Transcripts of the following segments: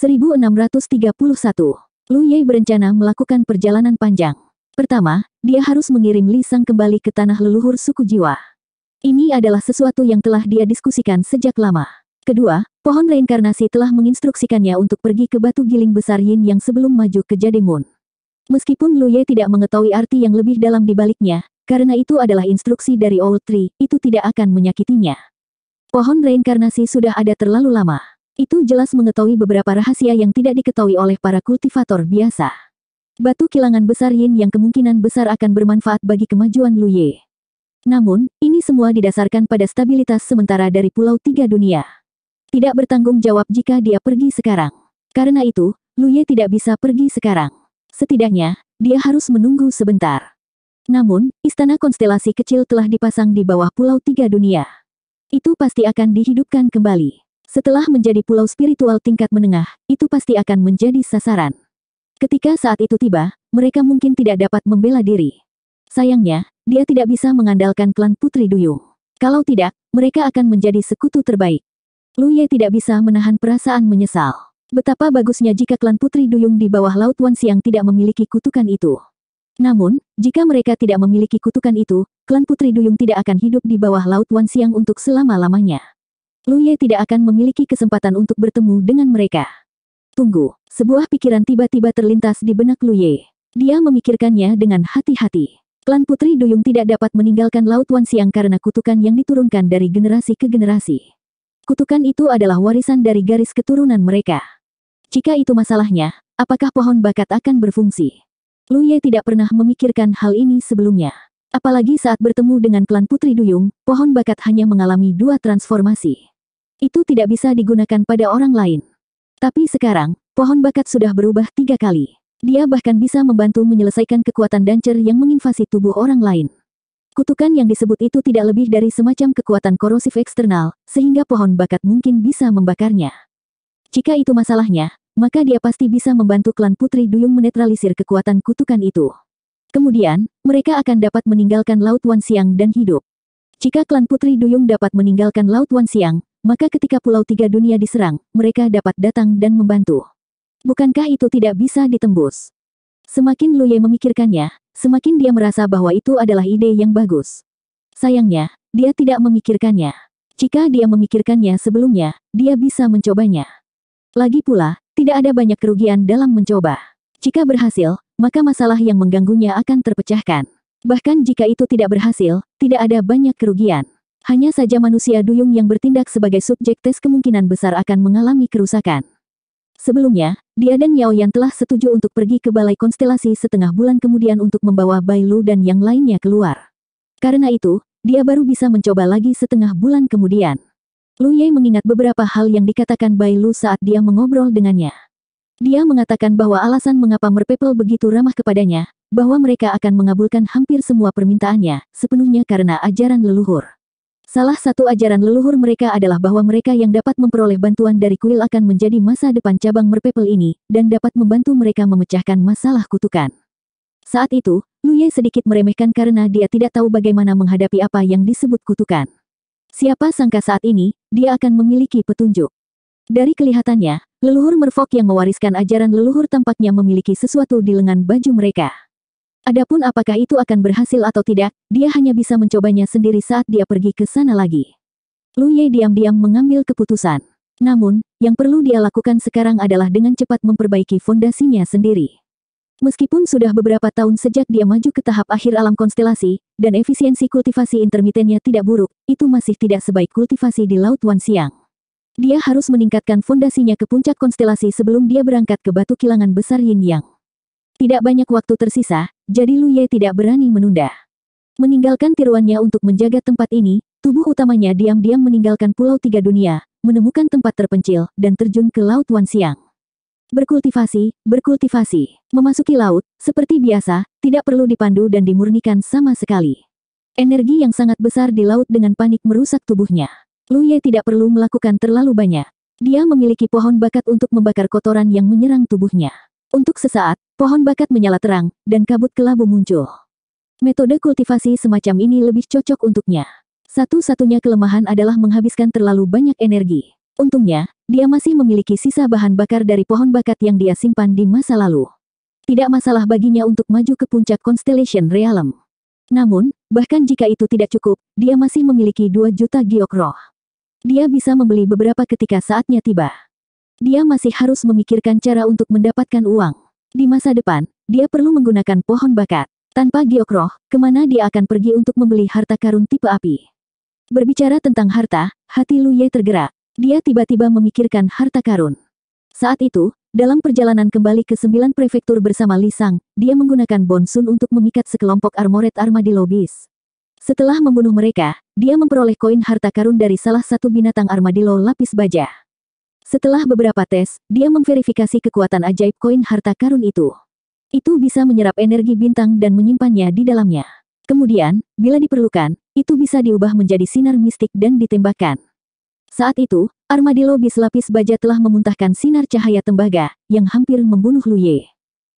1631. Lu Ye berencana melakukan perjalanan panjang. Pertama, dia harus mengirim Li Sang kembali ke tanah leluhur suku Jiwa. Ini adalah sesuatu yang telah dia diskusikan sejak lama. Kedua, pohon reinkarnasi telah menginstruksikannya untuk pergi ke batu giling besar Yin yang sebelum maju ke Jademun. Meskipun Lu Ye tidak mengetahui arti yang lebih dalam di baliknya, karena itu adalah instruksi dari Old Tree, itu tidak akan menyakitinya. Pohon reinkarnasi sudah ada terlalu lama. Itu jelas mengetahui beberapa rahasia yang tidak diketahui oleh para kultivator biasa. Batu kilangan besar Yin yang kemungkinan besar akan bermanfaat bagi kemajuan Lu Ye. Namun, ini semua didasarkan pada stabilitas sementara dari Pulau Tiga Dunia. Tidak bertanggung jawab jika dia pergi sekarang. Karena itu, Lu Ye tidak bisa pergi sekarang. Setidaknya, dia harus menunggu sebentar. Namun, istana konstelasi kecil telah dipasang di bawah Pulau Tiga Dunia. Itu pasti akan dihidupkan kembali. Setelah menjadi pulau spiritual tingkat menengah, itu pasti akan menjadi sasaran. Ketika saat itu tiba, mereka mungkin tidak dapat membela diri. Sayangnya, dia tidak bisa mengandalkan klan Putri Duyung. Kalau tidak, mereka akan menjadi sekutu terbaik. Ye tidak bisa menahan perasaan menyesal. Betapa bagusnya jika klan Putri Duyung di bawah Laut Wan Siang tidak memiliki kutukan itu. Namun, jika mereka tidak memiliki kutukan itu, klan Putri Duyung tidak akan hidup di bawah Laut Wan Siang untuk selama-lamanya. Luye tidak akan memiliki kesempatan untuk bertemu dengan mereka. Tunggu, sebuah pikiran tiba-tiba terlintas di benak Luye. Dia memikirkannya dengan hati-hati. Klan Putri Duyung tidak dapat meninggalkan Laut Wan Siang karena kutukan yang diturunkan dari generasi ke generasi. Kutukan itu adalah warisan dari garis keturunan mereka. Jika itu masalahnya, apakah pohon bakat akan berfungsi? Luye tidak pernah memikirkan hal ini sebelumnya. Apalagi saat bertemu dengan klan Putri Duyung, pohon bakat hanya mengalami dua transformasi. Itu tidak bisa digunakan pada orang lain. Tapi sekarang, pohon bakat sudah berubah tiga kali. Dia bahkan bisa membantu menyelesaikan kekuatan dancer yang menginvasi tubuh orang lain. Kutukan yang disebut itu tidak lebih dari semacam kekuatan korosif eksternal, sehingga pohon bakat mungkin bisa membakarnya. Jika itu masalahnya, maka dia pasti bisa membantu klan Putri Duyung menetralisir kekuatan kutukan itu. Kemudian, mereka akan dapat meninggalkan Laut Wan dan hidup. Jika klan Putri Duyung dapat meninggalkan Laut Wan maka ketika Pulau Tiga Dunia diserang, mereka dapat datang dan membantu. Bukankah itu tidak bisa ditembus? Semakin Luye memikirkannya, semakin dia merasa bahwa itu adalah ide yang bagus. Sayangnya, dia tidak memikirkannya. Jika dia memikirkannya sebelumnya, dia bisa mencobanya. Lagi pula, tidak ada banyak kerugian dalam mencoba. Jika berhasil, maka masalah yang mengganggunya akan terpecahkan. Bahkan jika itu tidak berhasil, tidak ada banyak kerugian. Hanya saja manusia duyung yang bertindak sebagai subjek tes kemungkinan besar akan mengalami kerusakan. Sebelumnya, dia dan Yao Yan telah setuju untuk pergi ke balai konstelasi setengah bulan kemudian untuk membawa Bai Lu dan yang lainnya keluar. Karena itu, dia baru bisa mencoba lagi setengah bulan kemudian. Lu Ye mengingat beberapa hal yang dikatakan Bai Lu saat dia mengobrol dengannya. Dia mengatakan bahwa alasan mengapa Merpepel begitu ramah kepadanya, bahwa mereka akan mengabulkan hampir semua permintaannya, sepenuhnya karena ajaran leluhur. Salah satu ajaran leluhur mereka adalah bahwa mereka yang dapat memperoleh bantuan dari kuil akan menjadi masa depan cabang merpepel ini, dan dapat membantu mereka memecahkan masalah kutukan. Saat itu, Luye sedikit meremehkan karena dia tidak tahu bagaimana menghadapi apa yang disebut kutukan. Siapa sangka saat ini, dia akan memiliki petunjuk. Dari kelihatannya, leluhur merfok yang mewariskan ajaran leluhur tampaknya memiliki sesuatu di lengan baju mereka. Adapun apakah itu akan berhasil atau tidak, dia hanya bisa mencobanya sendiri saat dia pergi ke sana lagi. Lu Ye diam-diam mengambil keputusan. Namun, yang perlu dia lakukan sekarang adalah dengan cepat memperbaiki fondasinya sendiri. Meskipun sudah beberapa tahun sejak dia maju ke tahap akhir alam konstelasi, dan efisiensi kultivasi intermitennya tidak buruk, itu masih tidak sebaik kultivasi di Laut Wan Siang. Dia harus meningkatkan fondasinya ke puncak konstelasi sebelum dia berangkat ke batu kilangan besar Yin Yang. Tidak banyak waktu tersisa, jadi Luye tidak berani menunda. Meninggalkan tiruannya untuk menjaga tempat ini, tubuh utamanya diam-diam meninggalkan Pulau Tiga Dunia, menemukan tempat terpencil, dan terjun ke Laut Wan Siang. Berkultivasi, berkultivasi, memasuki laut, seperti biasa, tidak perlu dipandu dan dimurnikan sama sekali. Energi yang sangat besar di laut dengan panik merusak tubuhnya. Luye tidak perlu melakukan terlalu banyak. Dia memiliki pohon bakat untuk membakar kotoran yang menyerang tubuhnya. Untuk sesaat, pohon bakat menyala terang, dan kabut kelabu muncul. Metode kultivasi semacam ini lebih cocok untuknya. Satu-satunya kelemahan adalah menghabiskan terlalu banyak energi. Untungnya, dia masih memiliki sisa bahan bakar dari pohon bakat yang dia simpan di masa lalu. Tidak masalah baginya untuk maju ke puncak Constellation Realm. Namun, bahkan jika itu tidak cukup, dia masih memiliki 2 juta giok roh. Dia bisa membeli beberapa ketika saatnya tiba. Dia masih harus memikirkan cara untuk mendapatkan uang. Di masa depan, dia perlu menggunakan pohon bakat. Tanpa giok kemana dia akan pergi untuk membeli harta karun tipe api. Berbicara tentang harta, hati Ye tergerak. Dia tiba-tiba memikirkan harta karun. Saat itu, dalam perjalanan kembali ke sembilan prefektur bersama Lisang, dia menggunakan bonsun untuk memikat sekelompok armored armadillo bis. Setelah membunuh mereka, dia memperoleh koin harta karun dari salah satu binatang armadillo lapis baja. Setelah beberapa tes, dia memverifikasi kekuatan ajaib koin harta karun itu. Itu bisa menyerap energi bintang dan menyimpannya di dalamnya. Kemudian, bila diperlukan, itu bisa diubah menjadi sinar mistik dan ditembakkan. Saat itu, armadillo bis lapis baja telah memuntahkan sinar cahaya tembaga, yang hampir membunuh Luye.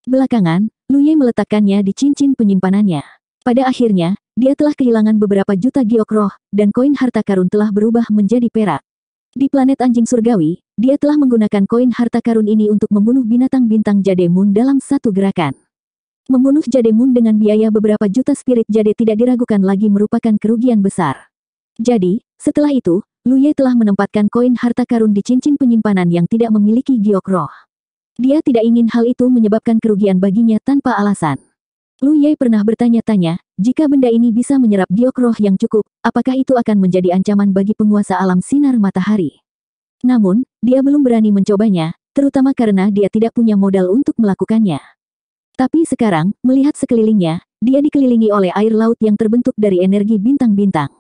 Belakangan, Luye meletakkannya di cincin penyimpanannya. Pada akhirnya, dia telah kehilangan beberapa juta giok roh, dan koin harta karun telah berubah menjadi perak. Di planet anjing surgawi, dia telah menggunakan koin harta karun ini untuk membunuh binatang bintang Jademun dalam satu gerakan. Membunuh Jademun dengan biaya beberapa juta spirit jade tidak diragukan lagi merupakan kerugian besar. Jadi, setelah itu, Lu Ye telah menempatkan koin harta karun di cincin penyimpanan yang tidak memiliki giok roh. Dia tidak ingin hal itu menyebabkan kerugian baginya tanpa alasan. Lu Ye pernah bertanya-tanya, jika benda ini bisa menyerap giok roh yang cukup, apakah itu akan menjadi ancaman bagi penguasa alam sinar matahari? Namun, dia belum berani mencobanya, terutama karena dia tidak punya modal untuk melakukannya. Tapi sekarang, melihat sekelilingnya, dia dikelilingi oleh air laut yang terbentuk dari energi bintang-bintang.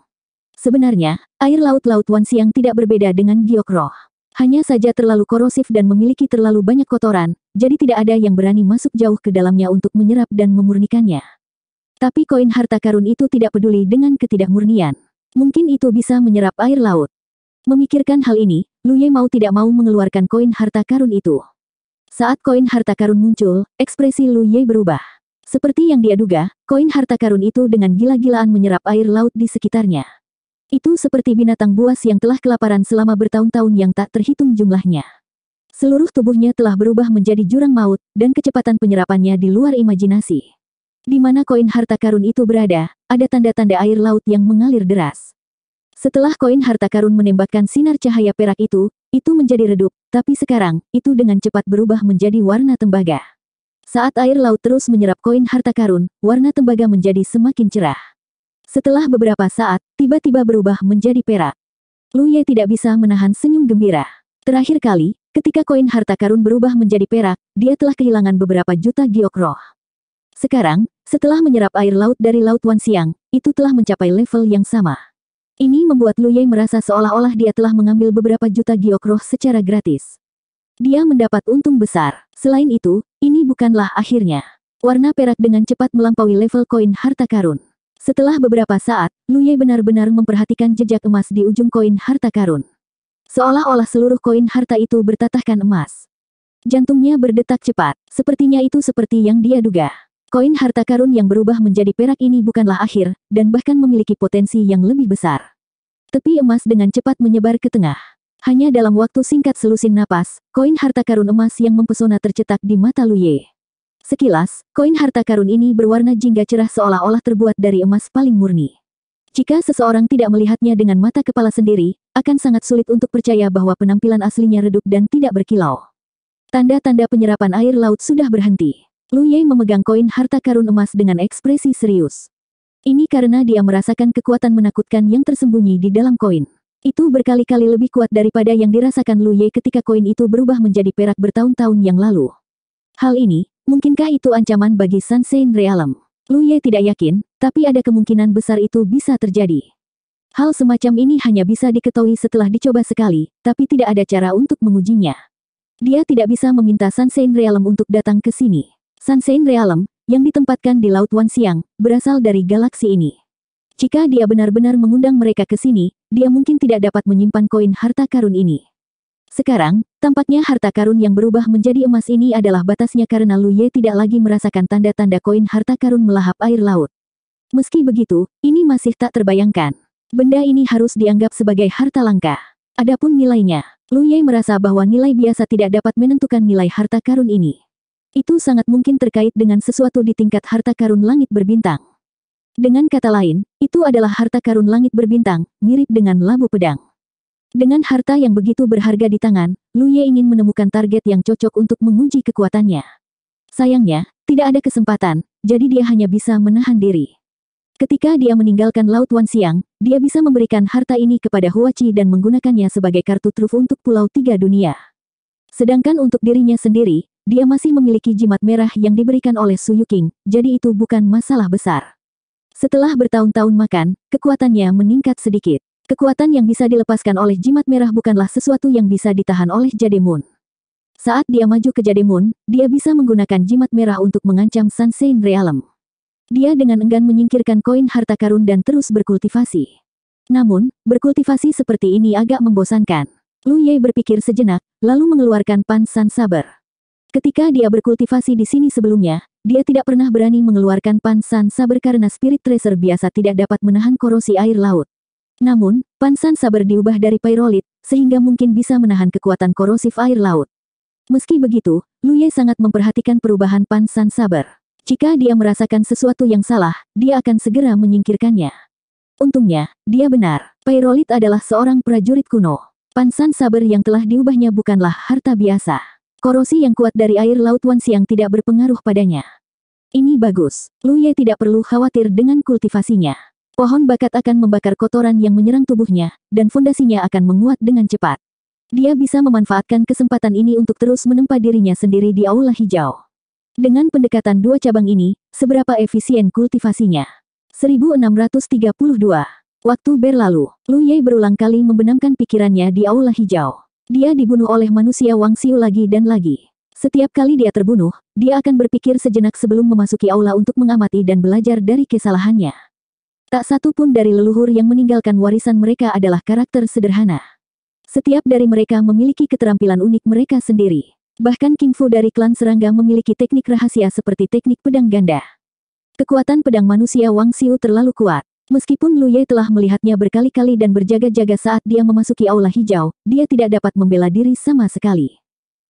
Sebenarnya, air laut Laut yang tidak berbeda dengan giok roh. Hanya saja terlalu korosif dan memiliki terlalu banyak kotoran, jadi tidak ada yang berani masuk jauh ke dalamnya untuk menyerap dan memurnikannya. Tapi koin harta karun itu tidak peduli dengan ketidakmurnian. Mungkin itu bisa menyerap air laut. Memikirkan hal ini, Lu Ye mau tidak mau mengeluarkan koin harta karun itu. Saat koin harta karun muncul, ekspresi Lu Ye berubah. Seperti yang dia duga, koin harta karun itu dengan gila-gilaan menyerap air laut di sekitarnya. Itu seperti binatang buas yang telah kelaparan selama bertahun-tahun yang tak terhitung jumlahnya. Seluruh tubuhnya telah berubah menjadi jurang maut, dan kecepatan penyerapannya di luar imajinasi. Di mana koin harta karun itu berada, ada tanda-tanda air laut yang mengalir deras. Setelah koin harta karun menembakkan sinar cahaya perak itu, itu menjadi redup, tapi sekarang, itu dengan cepat berubah menjadi warna tembaga. Saat air laut terus menyerap koin harta karun, warna tembaga menjadi semakin cerah. Setelah beberapa saat, tiba-tiba berubah menjadi perak. Lu Ye tidak bisa menahan senyum gembira. Terakhir kali, ketika koin harta karun berubah menjadi perak, dia telah kehilangan beberapa juta giok roh. Sekarang, setelah menyerap air laut dari Laut Siang, itu telah mencapai level yang sama. Ini membuat Lu Yei merasa seolah-olah dia telah mengambil beberapa juta giokroh secara gratis. Dia mendapat untung besar. Selain itu, ini bukanlah akhirnya. Warna perak dengan cepat melampaui level koin harta karun. Setelah beberapa saat, Lu Yei benar-benar memperhatikan jejak emas di ujung koin harta karun. Seolah-olah seluruh koin harta itu bertatahkan emas. Jantungnya berdetak cepat, sepertinya itu seperti yang dia duga. Koin harta karun yang berubah menjadi perak ini bukanlah akhir, dan bahkan memiliki potensi yang lebih besar. Tepi emas dengan cepat menyebar ke tengah. Hanya dalam waktu singkat selusin napas, koin harta karun emas yang mempesona tercetak di mata Luye. Sekilas, koin harta karun ini berwarna jingga cerah seolah-olah terbuat dari emas paling murni. Jika seseorang tidak melihatnya dengan mata kepala sendiri, akan sangat sulit untuk percaya bahwa penampilan aslinya redup dan tidak berkilau. Tanda-tanda penyerapan air laut sudah berhenti. Luye memegang koin harta karun emas dengan ekspresi serius. Ini karena dia merasakan kekuatan menakutkan yang tersembunyi di dalam koin. Itu berkali-kali lebih kuat daripada yang dirasakan Lu Ye ketika koin itu berubah menjadi perak bertahun-tahun yang lalu. Hal ini, mungkinkah itu ancaman bagi Sansein Realm? Ye tidak yakin, tapi ada kemungkinan besar itu bisa terjadi. Hal semacam ini hanya bisa diketahui setelah dicoba sekali, tapi tidak ada cara untuk mengujinya. Dia tidak bisa meminta Sansein Realm untuk datang ke sini. Sansein Realm, yang ditempatkan di Laut Wansiang, berasal dari galaksi ini. Jika dia benar-benar mengundang mereka ke sini, dia mungkin tidak dapat menyimpan koin harta karun ini. Sekarang, tampaknya harta karun yang berubah menjadi emas ini adalah batasnya karena Lu Ye tidak lagi merasakan tanda-tanda koin harta karun melahap air laut. Meski begitu, ini masih tak terbayangkan. Benda ini harus dianggap sebagai harta langka. Adapun nilainya, Lu Ye merasa bahwa nilai biasa tidak dapat menentukan nilai harta karun ini. Itu sangat mungkin terkait dengan sesuatu di tingkat harta karun langit berbintang. Dengan kata lain, itu adalah harta karun langit berbintang, mirip dengan labu pedang. Dengan harta yang begitu berharga di tangan, Ye ingin menemukan target yang cocok untuk menguji kekuatannya. Sayangnya, tidak ada kesempatan, jadi dia hanya bisa menahan diri. Ketika dia meninggalkan Laut Wan Siang, dia bisa memberikan harta ini kepada Huachi dan menggunakannya sebagai kartu truf untuk Pulau Tiga Dunia. Sedangkan untuk dirinya sendiri, dia masih memiliki jimat merah yang diberikan oleh Su King, jadi itu bukan masalah besar. Setelah bertahun-tahun makan, kekuatannya meningkat sedikit. Kekuatan yang bisa dilepaskan oleh jimat merah bukanlah sesuatu yang bisa ditahan oleh Jade Moon. Saat dia maju ke Jade Moon, dia bisa menggunakan jimat merah untuk mengancam Sunshine Realm. Dia dengan enggan menyingkirkan koin harta karun dan terus berkultivasi. Namun, berkultivasi seperti ini agak membosankan. Lu Ye berpikir sejenak, lalu mengeluarkan Pan San Saber. Ketika dia berkultivasi di sini sebelumnya, dia tidak pernah berani mengeluarkan Pansan Saber karena Spirit Tracer biasa tidak dapat menahan korosi air laut. Namun, Pansan Saber diubah dari pyrolit, sehingga mungkin bisa menahan kekuatan korosif air laut. Meski begitu, Luye sangat memperhatikan perubahan Pansan Saber. Jika dia merasakan sesuatu yang salah, dia akan segera menyingkirkannya. Untungnya, dia benar. Pyrolit adalah seorang prajurit kuno. Pansan Saber yang telah diubahnya bukanlah harta biasa. Korosi yang kuat dari air laut Wan siang tidak berpengaruh padanya. Ini bagus. Lu Ye tidak perlu khawatir dengan kultivasinya. Pohon bakat akan membakar kotoran yang menyerang tubuhnya, dan fondasinya akan menguat dengan cepat. Dia bisa memanfaatkan kesempatan ini untuk terus menempa dirinya sendiri di aula hijau. Dengan pendekatan dua cabang ini, seberapa efisien kultivasinya? 1632. Waktu berlalu, Lu Ye berulang kali membenamkan pikirannya di aula hijau. Dia dibunuh oleh manusia Wang Xiu lagi dan lagi. Setiap kali dia terbunuh, dia akan berpikir sejenak sebelum memasuki aula untuk mengamati dan belajar dari kesalahannya. Tak satu pun dari leluhur yang meninggalkan warisan mereka adalah karakter sederhana. Setiap dari mereka memiliki keterampilan unik mereka sendiri. Bahkan King Fu dari klan serangga memiliki teknik rahasia seperti teknik pedang ganda. Kekuatan pedang manusia Wang Xiu terlalu kuat. Meskipun Lu Ye telah melihatnya berkali-kali dan berjaga-jaga saat dia memasuki aula hijau, dia tidak dapat membela diri sama sekali.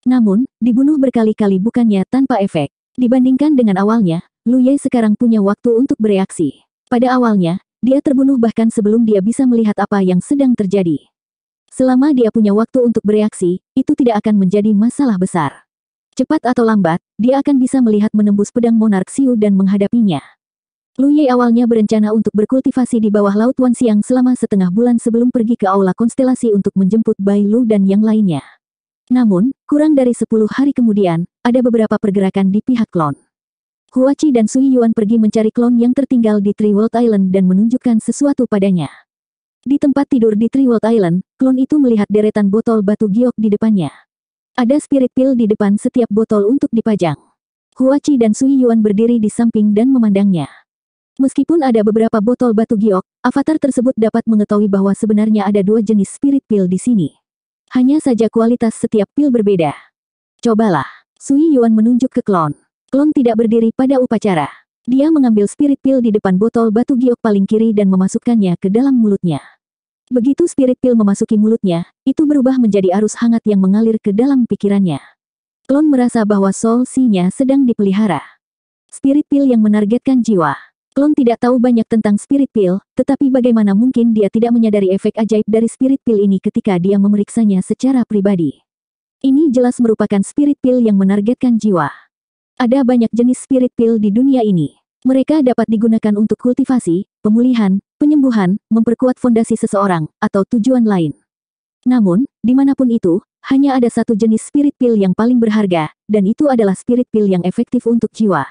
Namun, dibunuh berkali-kali bukannya tanpa efek. Dibandingkan dengan awalnya, Lu Ye sekarang punya waktu untuk bereaksi. Pada awalnya, dia terbunuh bahkan sebelum dia bisa melihat apa yang sedang terjadi. Selama dia punya waktu untuk bereaksi, itu tidak akan menjadi masalah besar. Cepat atau lambat, dia akan bisa melihat menembus pedang Monarksiu dan menghadapinya. Lu Ye awalnya berencana untuk berkultivasi di bawah laut Siang selama setengah bulan sebelum pergi ke Aula Konstelasi untuk menjemput Bai Lu dan yang lainnya. Namun, kurang dari sepuluh hari kemudian, ada beberapa pergerakan di pihak klon. Huachi dan Sui Yuan pergi mencari klon yang tertinggal di Three World Island dan menunjukkan sesuatu padanya. Di tempat tidur di Three World Island, klon itu melihat deretan botol batu giok di depannya. Ada spirit pill di depan setiap botol untuk dipajang. Huachi dan Sui Yuan berdiri di samping dan memandangnya. Meskipun ada beberapa botol batu giok, avatar tersebut dapat mengetahui bahwa sebenarnya ada dua jenis spirit pill di sini. Hanya saja kualitas setiap pil berbeda. Cobalah. Sui Yuan menunjuk ke klon. Klon tidak berdiri pada upacara. Dia mengambil spirit pill di depan botol batu giok paling kiri dan memasukkannya ke dalam mulutnya. Begitu spirit pill memasuki mulutnya, itu berubah menjadi arus hangat yang mengalir ke dalam pikirannya. Klon merasa bahwa soul sedang dipelihara. Spirit pill yang menargetkan jiwa. Klon tidak tahu banyak tentang spirit pill, tetapi bagaimana mungkin dia tidak menyadari efek ajaib dari spirit pill ini ketika dia memeriksanya secara pribadi. Ini jelas merupakan spirit pill yang menargetkan jiwa. Ada banyak jenis spirit pill di dunia ini. Mereka dapat digunakan untuk kultivasi, pemulihan, penyembuhan, memperkuat fondasi seseorang, atau tujuan lain. Namun, dimanapun itu, hanya ada satu jenis spirit pill yang paling berharga, dan itu adalah spirit pill yang efektif untuk jiwa.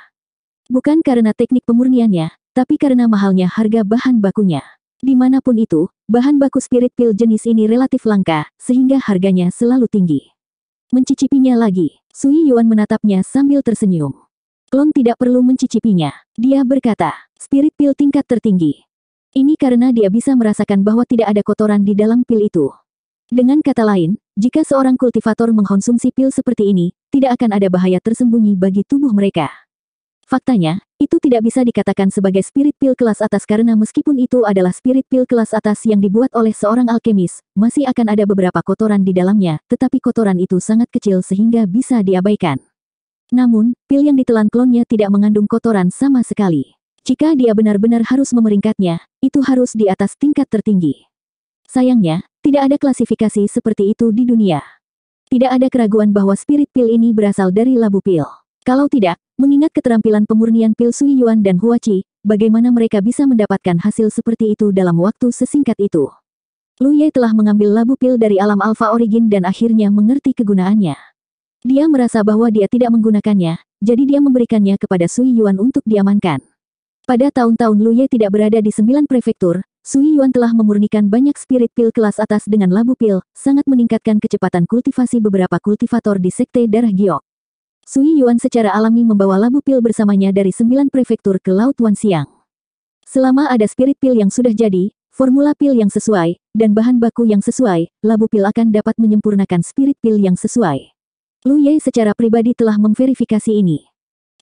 Bukan karena teknik pemurniannya, tapi karena mahalnya harga bahan bakunya. Dimanapun itu, bahan baku spirit pil jenis ini relatif langka, sehingga harganya selalu tinggi. Mencicipinya lagi, Sui Yuan menatapnya sambil tersenyum. Klon tidak perlu mencicipinya. Dia berkata, spirit pil tingkat tertinggi. Ini karena dia bisa merasakan bahwa tidak ada kotoran di dalam pil itu. Dengan kata lain, jika seorang kultivator mengkonsumsi pil seperti ini, tidak akan ada bahaya tersembunyi bagi tubuh mereka. Faktanya, itu tidak bisa dikatakan sebagai spirit pil kelas atas karena meskipun itu adalah spirit pil kelas atas yang dibuat oleh seorang alkemis, masih akan ada beberapa kotoran di dalamnya, tetapi kotoran itu sangat kecil sehingga bisa diabaikan. Namun, pil yang ditelan klonnya tidak mengandung kotoran sama sekali. Jika dia benar-benar harus memeringkatnya, itu harus di atas tingkat tertinggi. Sayangnya, tidak ada klasifikasi seperti itu di dunia. Tidak ada keraguan bahwa spirit pil ini berasal dari labu pil. Kalau tidak, mengingat keterampilan pemurnian pil Sui Yuan dan Hua bagaimana mereka bisa mendapatkan hasil seperti itu dalam waktu sesingkat itu? Lu Ye telah mengambil labu pil dari alam Alpha origin dan akhirnya mengerti kegunaannya. Dia merasa bahwa dia tidak menggunakannya, jadi dia memberikannya kepada Sui Yuan untuk diamankan. Pada tahun-tahun Lu Ye tidak berada di sembilan prefektur, Sui Yuan telah memurnikan banyak spirit pil kelas atas dengan labu pil, sangat meningkatkan kecepatan kultivasi beberapa kultivator di sekte darah giok. Sui Yuan secara alami membawa labu pil bersamanya dari sembilan prefektur ke Laut Siang. Selama ada spirit pil yang sudah jadi, formula pil yang sesuai, dan bahan baku yang sesuai, labu pil akan dapat menyempurnakan spirit pil yang sesuai. Lu Ye secara pribadi telah memverifikasi ini.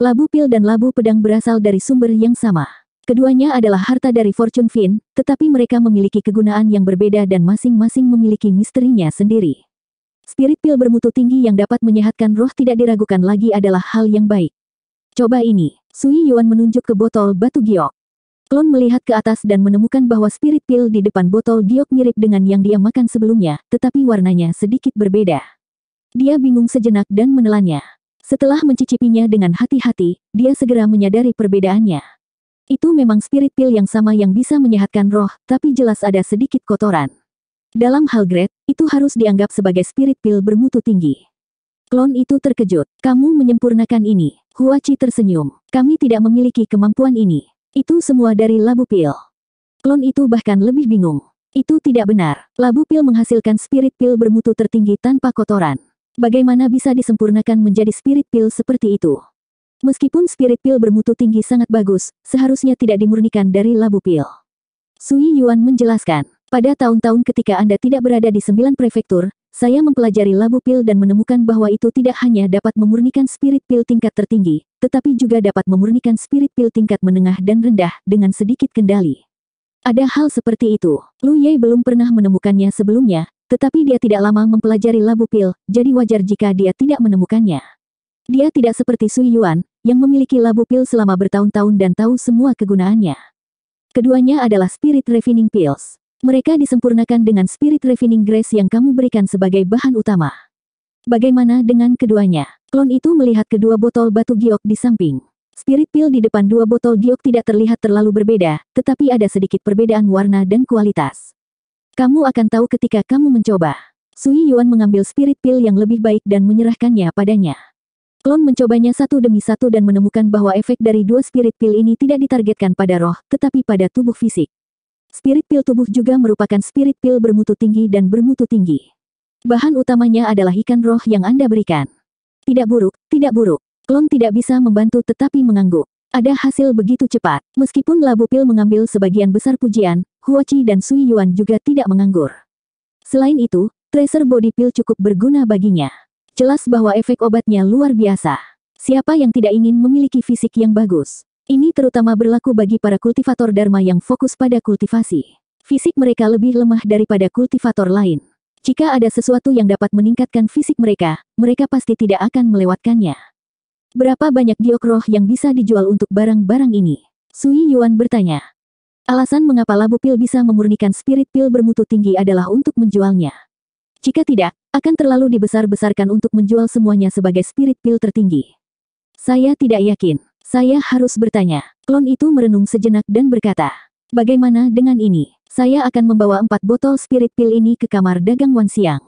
Labu pil dan labu pedang berasal dari sumber yang sama. Keduanya adalah harta dari Fortune Fin, tetapi mereka memiliki kegunaan yang berbeda dan masing-masing memiliki misterinya sendiri. Spirit pil bermutu tinggi yang dapat menyehatkan roh tidak diragukan lagi adalah hal yang baik. Coba ini, Sui Yuan menunjuk ke botol batu giok. Klon melihat ke atas dan menemukan bahwa spirit pil di depan botol giok mirip dengan yang dia makan sebelumnya, tetapi warnanya sedikit berbeda. Dia bingung sejenak dan menelannya. Setelah mencicipinya dengan hati-hati, dia segera menyadari perbedaannya. Itu memang spirit pil yang sama yang bisa menyehatkan roh, tapi jelas ada sedikit kotoran. Dalam hal grade, itu harus dianggap sebagai spirit pil bermutu tinggi. Klon itu terkejut. Kamu menyempurnakan ini. Huachi tersenyum. Kami tidak memiliki kemampuan ini. Itu semua dari labu pil. Klon itu bahkan lebih bingung. Itu tidak benar. Labu pil menghasilkan spirit pil bermutu tertinggi tanpa kotoran. Bagaimana bisa disempurnakan menjadi spirit pil seperti itu? Meskipun spirit pil bermutu tinggi sangat bagus, seharusnya tidak dimurnikan dari labu pil. Sui Yuan menjelaskan. Pada tahun-tahun ketika Anda tidak berada di sembilan prefektur, saya mempelajari labu pil dan menemukan bahwa itu tidak hanya dapat memurnikan spirit pil tingkat tertinggi, tetapi juga dapat memurnikan spirit pil tingkat menengah dan rendah dengan sedikit kendali. Ada hal seperti itu. Lu Ye belum pernah menemukannya sebelumnya, tetapi dia tidak lama mempelajari labu pil, jadi wajar jika dia tidak menemukannya. Dia tidak seperti Sui Yuan, yang memiliki labu pil selama bertahun-tahun dan tahu semua kegunaannya. Keduanya adalah spirit refining pills. Mereka disempurnakan dengan spirit refining grace yang kamu berikan sebagai bahan utama. Bagaimana dengan keduanya? Klon itu melihat kedua botol batu giok di samping. Spirit pill di depan dua botol giok tidak terlihat terlalu berbeda, tetapi ada sedikit perbedaan warna dan kualitas. Kamu akan tahu ketika kamu mencoba. Sui Yuan mengambil spirit pill yang lebih baik dan menyerahkannya padanya. Klon mencobanya satu demi satu dan menemukan bahwa efek dari dua spirit pill ini tidak ditargetkan pada roh, tetapi pada tubuh fisik. Spirit pil tubuh juga merupakan spirit pil bermutu tinggi dan bermutu tinggi. Bahan utamanya adalah ikan roh yang Anda berikan. Tidak buruk, tidak buruk. Klon tidak bisa membantu tetapi mengangguk. Ada hasil begitu cepat. Meskipun Labu Pil mengambil sebagian besar pujian, Qi dan Sui Yuan juga tidak menganggur. Selain itu, Tracer Body pil cukup berguna baginya. Jelas bahwa efek obatnya luar biasa. Siapa yang tidak ingin memiliki fisik yang bagus? Ini terutama berlaku bagi para kultivator Dharma yang fokus pada kultivasi. Fisik mereka lebih lemah daripada kultivator lain. Jika ada sesuatu yang dapat meningkatkan fisik mereka, mereka pasti tidak akan melewatkannya. Berapa banyak diokroh yang bisa dijual untuk barang-barang ini? Sui Yuan bertanya. Alasan mengapa labu pil bisa memurnikan spirit pil bermutu tinggi adalah untuk menjualnya. Jika tidak, akan terlalu dibesar-besarkan untuk menjual semuanya sebagai spirit pil tertinggi. Saya tidak yakin. Saya harus bertanya. Klon itu merenung sejenak dan berkata, Bagaimana dengan ini? Saya akan membawa empat botol spirit pil ini ke kamar dagang Wan Siang.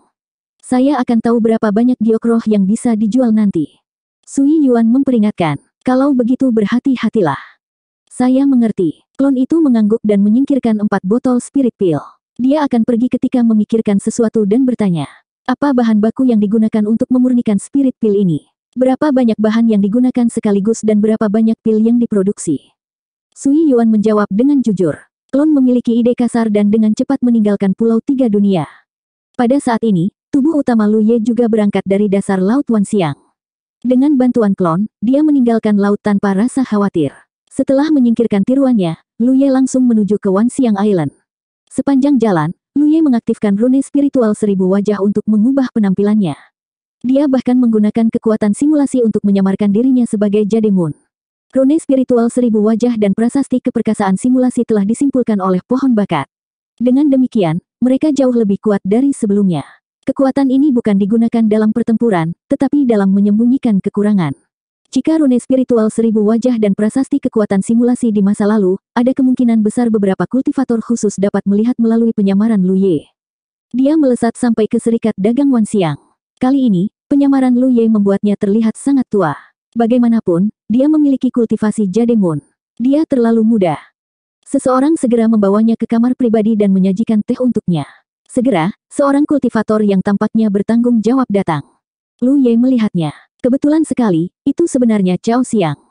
Saya akan tahu berapa banyak giokroh yang bisa dijual nanti. Sui Yuan memperingatkan, kalau begitu berhati-hatilah. Saya mengerti. Klon itu mengangguk dan menyingkirkan empat botol spirit pil. Dia akan pergi ketika memikirkan sesuatu dan bertanya, apa bahan baku yang digunakan untuk memurnikan spirit pil ini? Berapa banyak bahan yang digunakan sekaligus dan berapa banyak pil yang diproduksi? Sui Yuan menjawab dengan jujur. Klon memiliki ide kasar dan dengan cepat meninggalkan Pulau Tiga Dunia. Pada saat ini, tubuh utama Lu Ye juga berangkat dari dasar Laut Siang. Dengan bantuan klon, dia meninggalkan laut tanpa rasa khawatir. Setelah menyingkirkan tiruannya, Lu Ye langsung menuju ke Siang Island. Sepanjang jalan, Lu Ye mengaktifkan rune spiritual seribu wajah untuk mengubah penampilannya. Dia bahkan menggunakan kekuatan simulasi untuk menyamarkan dirinya sebagai Moon. Rune spiritual seribu wajah dan prasasti keperkasaan simulasi telah disimpulkan oleh pohon bakat. Dengan demikian, mereka jauh lebih kuat dari sebelumnya. Kekuatan ini bukan digunakan dalam pertempuran, tetapi dalam menyembunyikan kekurangan. Jika rune spiritual seribu wajah dan prasasti kekuatan simulasi di masa lalu, ada kemungkinan besar beberapa kultivator khusus dapat melihat melalui penyamaran Luye. Dia melesat sampai ke serikat dagang Wan Siang. Kali ini, penyamaran Lu Ye membuatnya terlihat sangat tua. Bagaimanapun, dia memiliki kultivasi Jade Moon. Dia terlalu muda. Seseorang segera membawanya ke kamar pribadi dan menyajikan teh untuknya. Segera, seorang kultivator yang tampaknya bertanggung jawab datang. Lu Ye melihatnya. Kebetulan sekali, itu sebenarnya Chao Siang.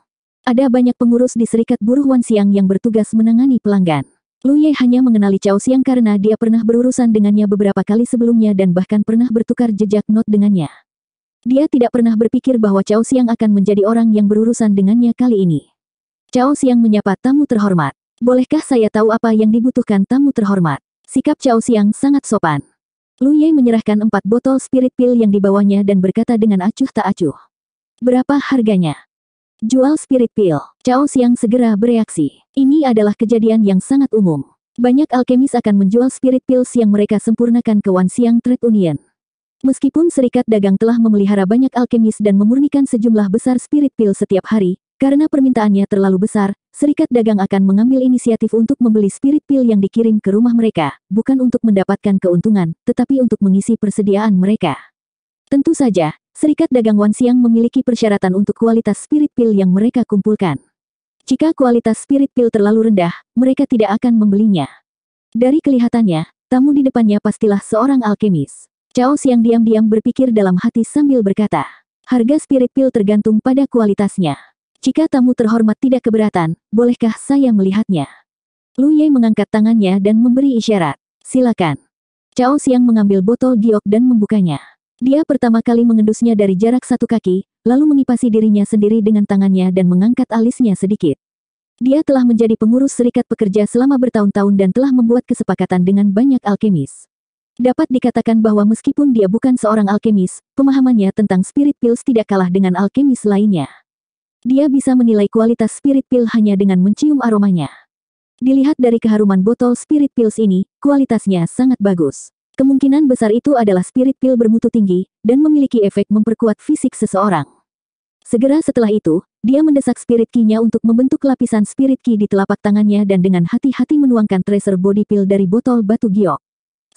Ada banyak pengurus di Serikat Buruh Wan Siang yang bertugas menangani pelanggan. Lu Ye hanya mengenali Chao Siang karena dia pernah berurusan dengannya beberapa kali sebelumnya dan bahkan pernah bertukar jejak not dengannya. Dia tidak pernah berpikir bahwa Chao Siang akan menjadi orang yang berurusan dengannya kali ini. Chao Siang menyapa tamu terhormat. Bolehkah saya tahu apa yang dibutuhkan tamu terhormat? Sikap Chao Siang sangat sopan. Lu Ye menyerahkan empat botol spirit pil yang dibawanya dan berkata dengan acuh tak acuh. Berapa harganya? Jual spirit pill. Chao Xiang segera bereaksi. Ini adalah kejadian yang sangat umum. Banyak alkemis akan menjual spirit pills yang mereka sempurnakan ke Wan Xiang Trade Union. Meskipun serikat dagang telah memelihara banyak alkemis dan memurnikan sejumlah besar spirit pill setiap hari, karena permintaannya terlalu besar, serikat dagang akan mengambil inisiatif untuk membeli spirit pill yang dikirim ke rumah mereka, bukan untuk mendapatkan keuntungan, tetapi untuk mengisi persediaan mereka. Tentu saja, Serikat Dagang Wansiang memiliki persyaratan untuk kualitas spirit pil yang mereka kumpulkan. Jika kualitas spirit pil terlalu rendah, mereka tidak akan membelinya. Dari kelihatannya, tamu di depannya pastilah seorang alkemis. Cao Siang diam-diam berpikir dalam hati sambil berkata, harga spirit pil tergantung pada kualitasnya. Jika tamu terhormat tidak keberatan, bolehkah saya melihatnya? Lu Ye mengangkat tangannya dan memberi isyarat. Silakan. Cao Siang mengambil botol giok dan membukanya. Dia pertama kali mengendusnya dari jarak satu kaki, lalu mengipasi dirinya sendiri dengan tangannya dan mengangkat alisnya sedikit. Dia telah menjadi pengurus serikat pekerja selama bertahun-tahun dan telah membuat kesepakatan dengan banyak alkemis. Dapat dikatakan bahwa meskipun dia bukan seorang alkemis, pemahamannya tentang spirit pills tidak kalah dengan alkemis lainnya. Dia bisa menilai kualitas spirit pill hanya dengan mencium aromanya. Dilihat dari keharuman botol spirit pills ini, kualitasnya sangat bagus. Kemungkinan besar itu adalah spirit pil bermutu tinggi, dan memiliki efek memperkuat fisik seseorang. Segera setelah itu, dia mendesak spirit key-nya untuk membentuk lapisan spirit key di telapak tangannya dan dengan hati-hati menuangkan tracer body pill dari botol batu giok.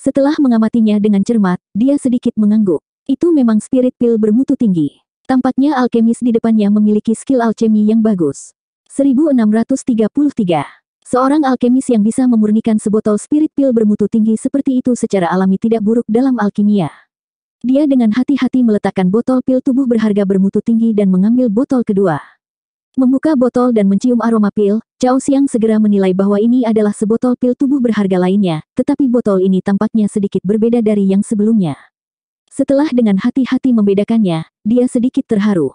Setelah mengamatinya dengan cermat, dia sedikit mengangguk. Itu memang spirit pill bermutu tinggi. Tampaknya alkemis di depannya memiliki skill alchemy yang bagus. 1633 Seorang alkemis yang bisa memurnikan sebotol spirit pil bermutu tinggi seperti itu secara alami tidak buruk dalam alkimia. Dia dengan hati-hati meletakkan botol pil tubuh berharga bermutu tinggi dan mengambil botol kedua. Membuka botol dan mencium aroma pil, Chao Siang segera menilai bahwa ini adalah sebotol pil tubuh berharga lainnya, tetapi botol ini tampaknya sedikit berbeda dari yang sebelumnya. Setelah dengan hati-hati membedakannya, dia sedikit terharu.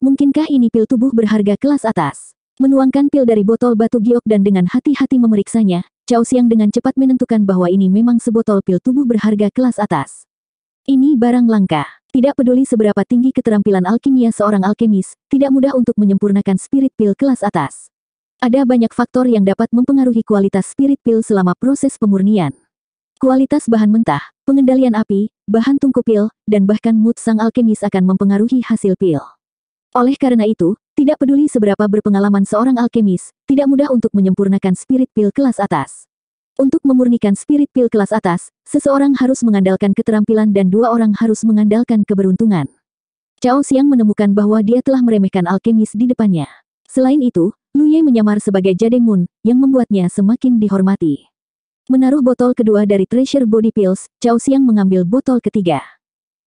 Mungkinkah ini pil tubuh berharga kelas atas? menuangkan pil dari botol batu giok dan dengan hati-hati memeriksanya, Chao Siang dengan cepat menentukan bahwa ini memang sebotol pil tubuh berharga kelas atas. Ini barang langka. Tidak peduli seberapa tinggi keterampilan alkimia seorang alkemis, tidak mudah untuk menyempurnakan spirit pil kelas atas. Ada banyak faktor yang dapat mempengaruhi kualitas spirit pil selama proses pemurnian. Kualitas bahan mentah, pengendalian api, bahan tungku pil, dan bahkan mood sang alkemis akan mempengaruhi hasil pil. Oleh karena itu, tidak peduli seberapa berpengalaman seorang alkemis, tidak mudah untuk menyempurnakan spirit pil kelas atas. Untuk memurnikan spirit pil kelas atas, seseorang harus mengandalkan keterampilan dan dua orang harus mengandalkan keberuntungan. Cao Xiang menemukan bahwa dia telah meremehkan alkemis di depannya. Selain itu, Ye menyamar sebagai Jade Moon, yang membuatnya semakin dihormati. Menaruh botol kedua dari Treasure Body Pills, Cao Xiang mengambil botol ketiga.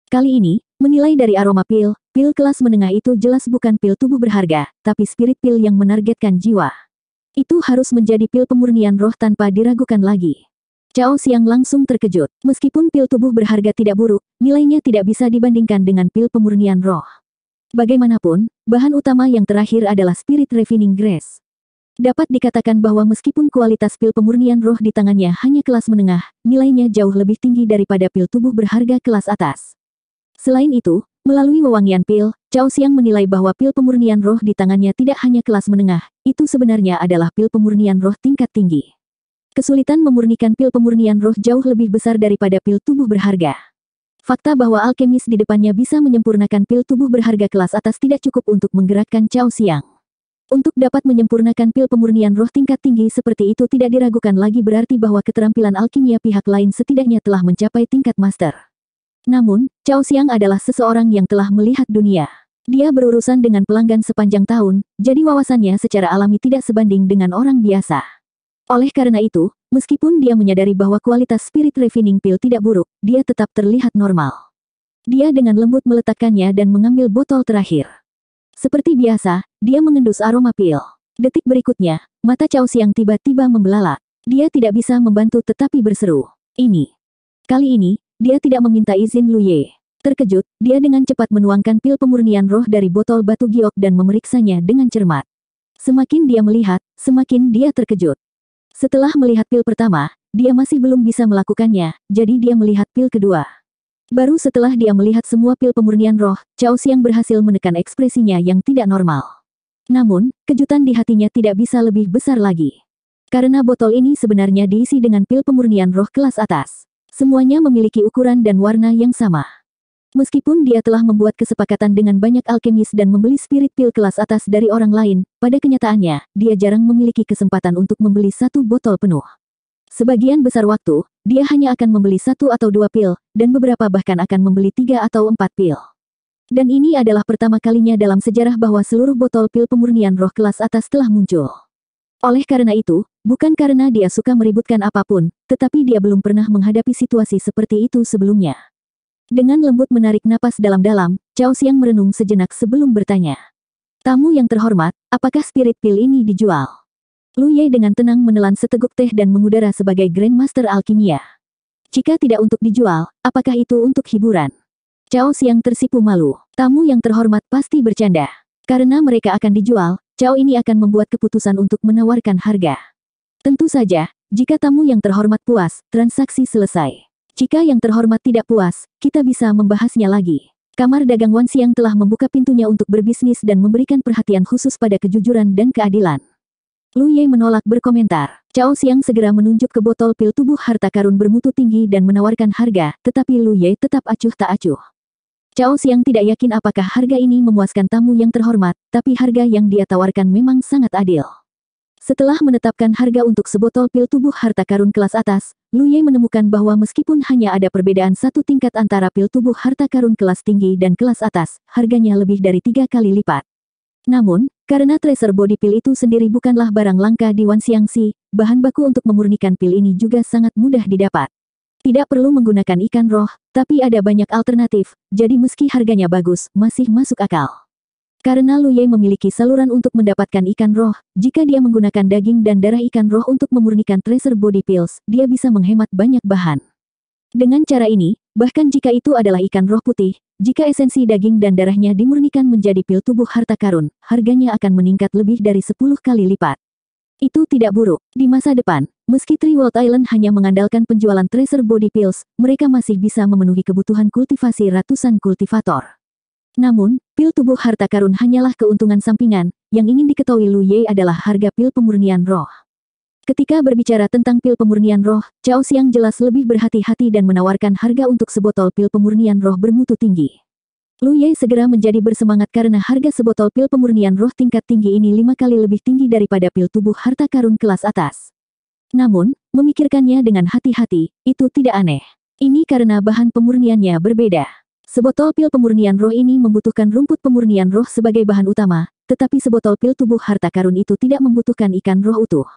Kali ini, Menilai dari aroma pil, pil kelas menengah itu jelas bukan pil tubuh berharga, tapi spirit pil yang menargetkan jiwa. Itu harus menjadi pil pemurnian roh tanpa diragukan lagi. Chao Siang langsung terkejut, meskipun pil tubuh berharga tidak buruk, nilainya tidak bisa dibandingkan dengan pil pemurnian roh. Bagaimanapun, bahan utama yang terakhir adalah spirit refining grace. Dapat dikatakan bahwa meskipun kualitas pil pemurnian roh di tangannya hanya kelas menengah, nilainya jauh lebih tinggi daripada pil tubuh berharga kelas atas. Selain itu, melalui wewangian pil, Cao Siang menilai bahwa pil pemurnian roh di tangannya tidak hanya kelas menengah, itu sebenarnya adalah pil pemurnian roh tingkat tinggi. Kesulitan memurnikan pil pemurnian roh jauh lebih besar daripada pil tubuh berharga. Fakta bahwa alkemis di depannya bisa menyempurnakan pil tubuh berharga kelas atas tidak cukup untuk menggerakkan Chao Siang. Untuk dapat menyempurnakan pil pemurnian roh tingkat tinggi seperti itu tidak diragukan lagi berarti bahwa keterampilan alkimia pihak lain setidaknya telah mencapai tingkat master. Namun, Chao Xiang adalah seseorang yang telah melihat dunia. Dia berurusan dengan pelanggan sepanjang tahun, jadi wawasannya secara alami tidak sebanding dengan orang biasa. Oleh karena itu, meskipun dia menyadari bahwa kualitas spirit refining Pill tidak buruk, dia tetap terlihat normal. Dia dengan lembut meletakkannya dan mengambil botol terakhir. Seperti biasa, dia mengendus aroma pil. Detik berikutnya, mata Chao Xiang tiba-tiba membelalak. Dia tidak bisa membantu tetapi berseru. Ini. Kali ini, dia tidak meminta izin Lu Ye. Terkejut, dia dengan cepat menuangkan pil pemurnian roh dari botol batu giok dan memeriksanya dengan cermat. Semakin dia melihat, semakin dia terkejut. Setelah melihat pil pertama, dia masih belum bisa melakukannya, jadi dia melihat pil kedua. Baru setelah dia melihat semua pil pemurnian roh, Chao Xiang berhasil menekan ekspresinya yang tidak normal. Namun, kejutan di hatinya tidak bisa lebih besar lagi. Karena botol ini sebenarnya diisi dengan pil pemurnian roh kelas atas. Semuanya memiliki ukuran dan warna yang sama. Meskipun dia telah membuat kesepakatan dengan banyak alkemis dan membeli spirit pil kelas atas dari orang lain, pada kenyataannya, dia jarang memiliki kesempatan untuk membeli satu botol penuh. Sebagian besar waktu, dia hanya akan membeli satu atau dua pil, dan beberapa bahkan akan membeli tiga atau empat pil. Dan ini adalah pertama kalinya dalam sejarah bahwa seluruh botol pil pemurnian roh kelas atas telah muncul. Oleh karena itu, bukan karena dia suka meributkan apapun, tetapi dia belum pernah menghadapi situasi seperti itu sebelumnya. Dengan lembut menarik napas dalam-dalam, Chao Siang merenung sejenak sebelum bertanya. Tamu yang terhormat, apakah spirit pil ini dijual? Lu Ye dengan tenang menelan seteguk teh dan mengudara sebagai Grandmaster Alkimia. Jika tidak untuk dijual, apakah itu untuk hiburan? Chao Siang tersipu malu. Tamu yang terhormat pasti bercanda. Karena mereka akan dijual, Cao ini akan membuat keputusan untuk menawarkan harga. Tentu saja, jika tamu yang terhormat puas, transaksi selesai. Jika yang terhormat tidak puas, kita bisa membahasnya lagi. Kamar dagang Wan Siang telah membuka pintunya untuk berbisnis dan memberikan perhatian khusus pada kejujuran dan keadilan. Lu Ye menolak berkomentar. Cao Siang segera menunjuk ke botol pil tubuh harta karun bermutu tinggi dan menawarkan harga, tetapi Lu Ye tetap acuh tak acuh. Cao Siang tidak yakin apakah harga ini memuaskan tamu yang terhormat, tapi harga yang dia tawarkan memang sangat adil. Setelah menetapkan harga untuk sebotol pil tubuh harta karun kelas atas, Lu Ye menemukan bahwa meskipun hanya ada perbedaan satu tingkat antara pil tubuh harta karun kelas tinggi dan kelas atas, harganya lebih dari tiga kali lipat. Namun, karena tracer body pil itu sendiri bukanlah barang langka di Wan Wanxiangxi, bahan baku untuk memurnikan pil ini juga sangat mudah didapat. Tidak perlu menggunakan ikan roh, tapi ada banyak alternatif, jadi meski harganya bagus, masih masuk akal. Karena Lu Ye memiliki saluran untuk mendapatkan ikan roh, jika dia menggunakan daging dan darah ikan roh untuk memurnikan tracer body pills, dia bisa menghemat banyak bahan. Dengan cara ini, bahkan jika itu adalah ikan roh putih, jika esensi daging dan darahnya dimurnikan menjadi pil tubuh harta karun, harganya akan meningkat lebih dari 10 kali lipat. Itu tidak buruk. Di masa depan, meski World Island hanya mengandalkan penjualan tracer body pills, mereka masih bisa memenuhi kebutuhan kultivasi ratusan kultivator. Namun, pil tubuh harta karun hanyalah keuntungan sampingan, yang ingin diketahui Lu Ye adalah harga pil pemurnian roh. Ketika berbicara tentang pil pemurnian roh, Chao Xiang jelas lebih berhati-hati dan menawarkan harga untuk sebotol pil pemurnian roh bermutu tinggi. Lu Ye segera menjadi bersemangat karena harga sebotol pil pemurnian roh tingkat tinggi ini lima kali lebih tinggi daripada pil tubuh harta karun kelas atas. Namun, memikirkannya dengan hati-hati, itu tidak aneh. Ini karena bahan pemurniannya berbeda. Sebotol pil pemurnian roh ini membutuhkan rumput pemurnian roh sebagai bahan utama, tetapi sebotol pil tubuh harta karun itu tidak membutuhkan ikan roh utuh.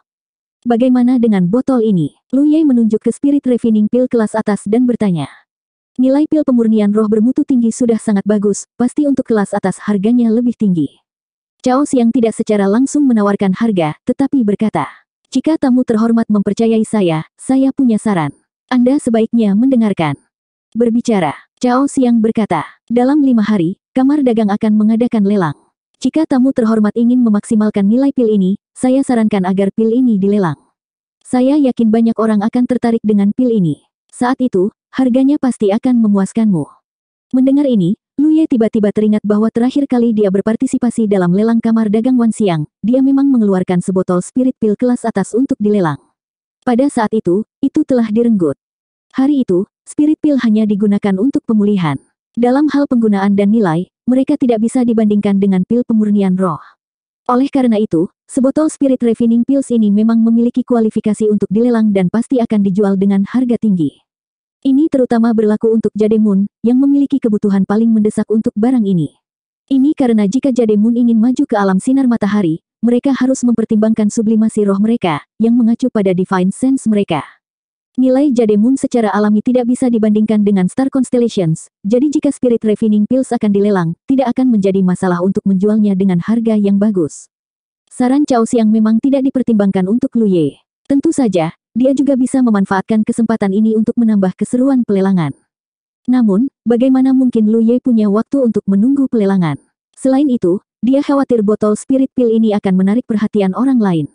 Bagaimana dengan botol ini? Lu Ye menunjuk ke spirit refining pil kelas atas dan bertanya. Nilai pil pemurnian roh bermutu tinggi sudah sangat bagus, pasti untuk kelas atas harganya lebih tinggi. Chao yang tidak secara langsung menawarkan harga, tetapi berkata, jika tamu terhormat mempercayai saya, saya punya saran. Anda sebaiknya mendengarkan. Berbicara, Chao yang berkata, dalam lima hari, kamar dagang akan mengadakan lelang. Jika tamu terhormat ingin memaksimalkan nilai pil ini, saya sarankan agar pil ini dilelang. Saya yakin banyak orang akan tertarik dengan pil ini. Saat itu, harganya pasti akan memuaskanmu. Mendengar ini, lu ye tiba-tiba teringat bahwa terakhir kali dia berpartisipasi dalam lelang kamar dagang Wan Siang, dia memang mengeluarkan sebotol spirit pil kelas atas untuk dilelang. Pada saat itu, itu telah direnggut. Hari itu, spirit pil hanya digunakan untuk pemulihan. Dalam hal penggunaan dan nilai, mereka tidak bisa dibandingkan dengan pil pemurnian roh. Oleh karena itu, sebotol spirit refining pills ini memang memiliki kualifikasi untuk dilelang dan pasti akan dijual dengan harga tinggi. Ini terutama berlaku untuk Jademun, yang memiliki kebutuhan paling mendesak untuk barang ini. Ini karena jika Jademun ingin maju ke alam sinar matahari, mereka harus mempertimbangkan sublimasi roh mereka, yang mengacu pada divine sense mereka. Nilai Jademun secara alami tidak bisa dibandingkan dengan Star Constellations, jadi jika Spirit Refining Pills akan dilelang, tidak akan menjadi masalah untuk menjualnya dengan harga yang bagus. Saran Chao yang memang tidak dipertimbangkan untuk Luye. Tentu saja, dia juga bisa memanfaatkan kesempatan ini untuk menambah keseruan pelelangan. Namun, bagaimana mungkin Lu Ye punya waktu untuk menunggu pelelangan? Selain itu, dia khawatir botol spirit pil ini akan menarik perhatian orang lain.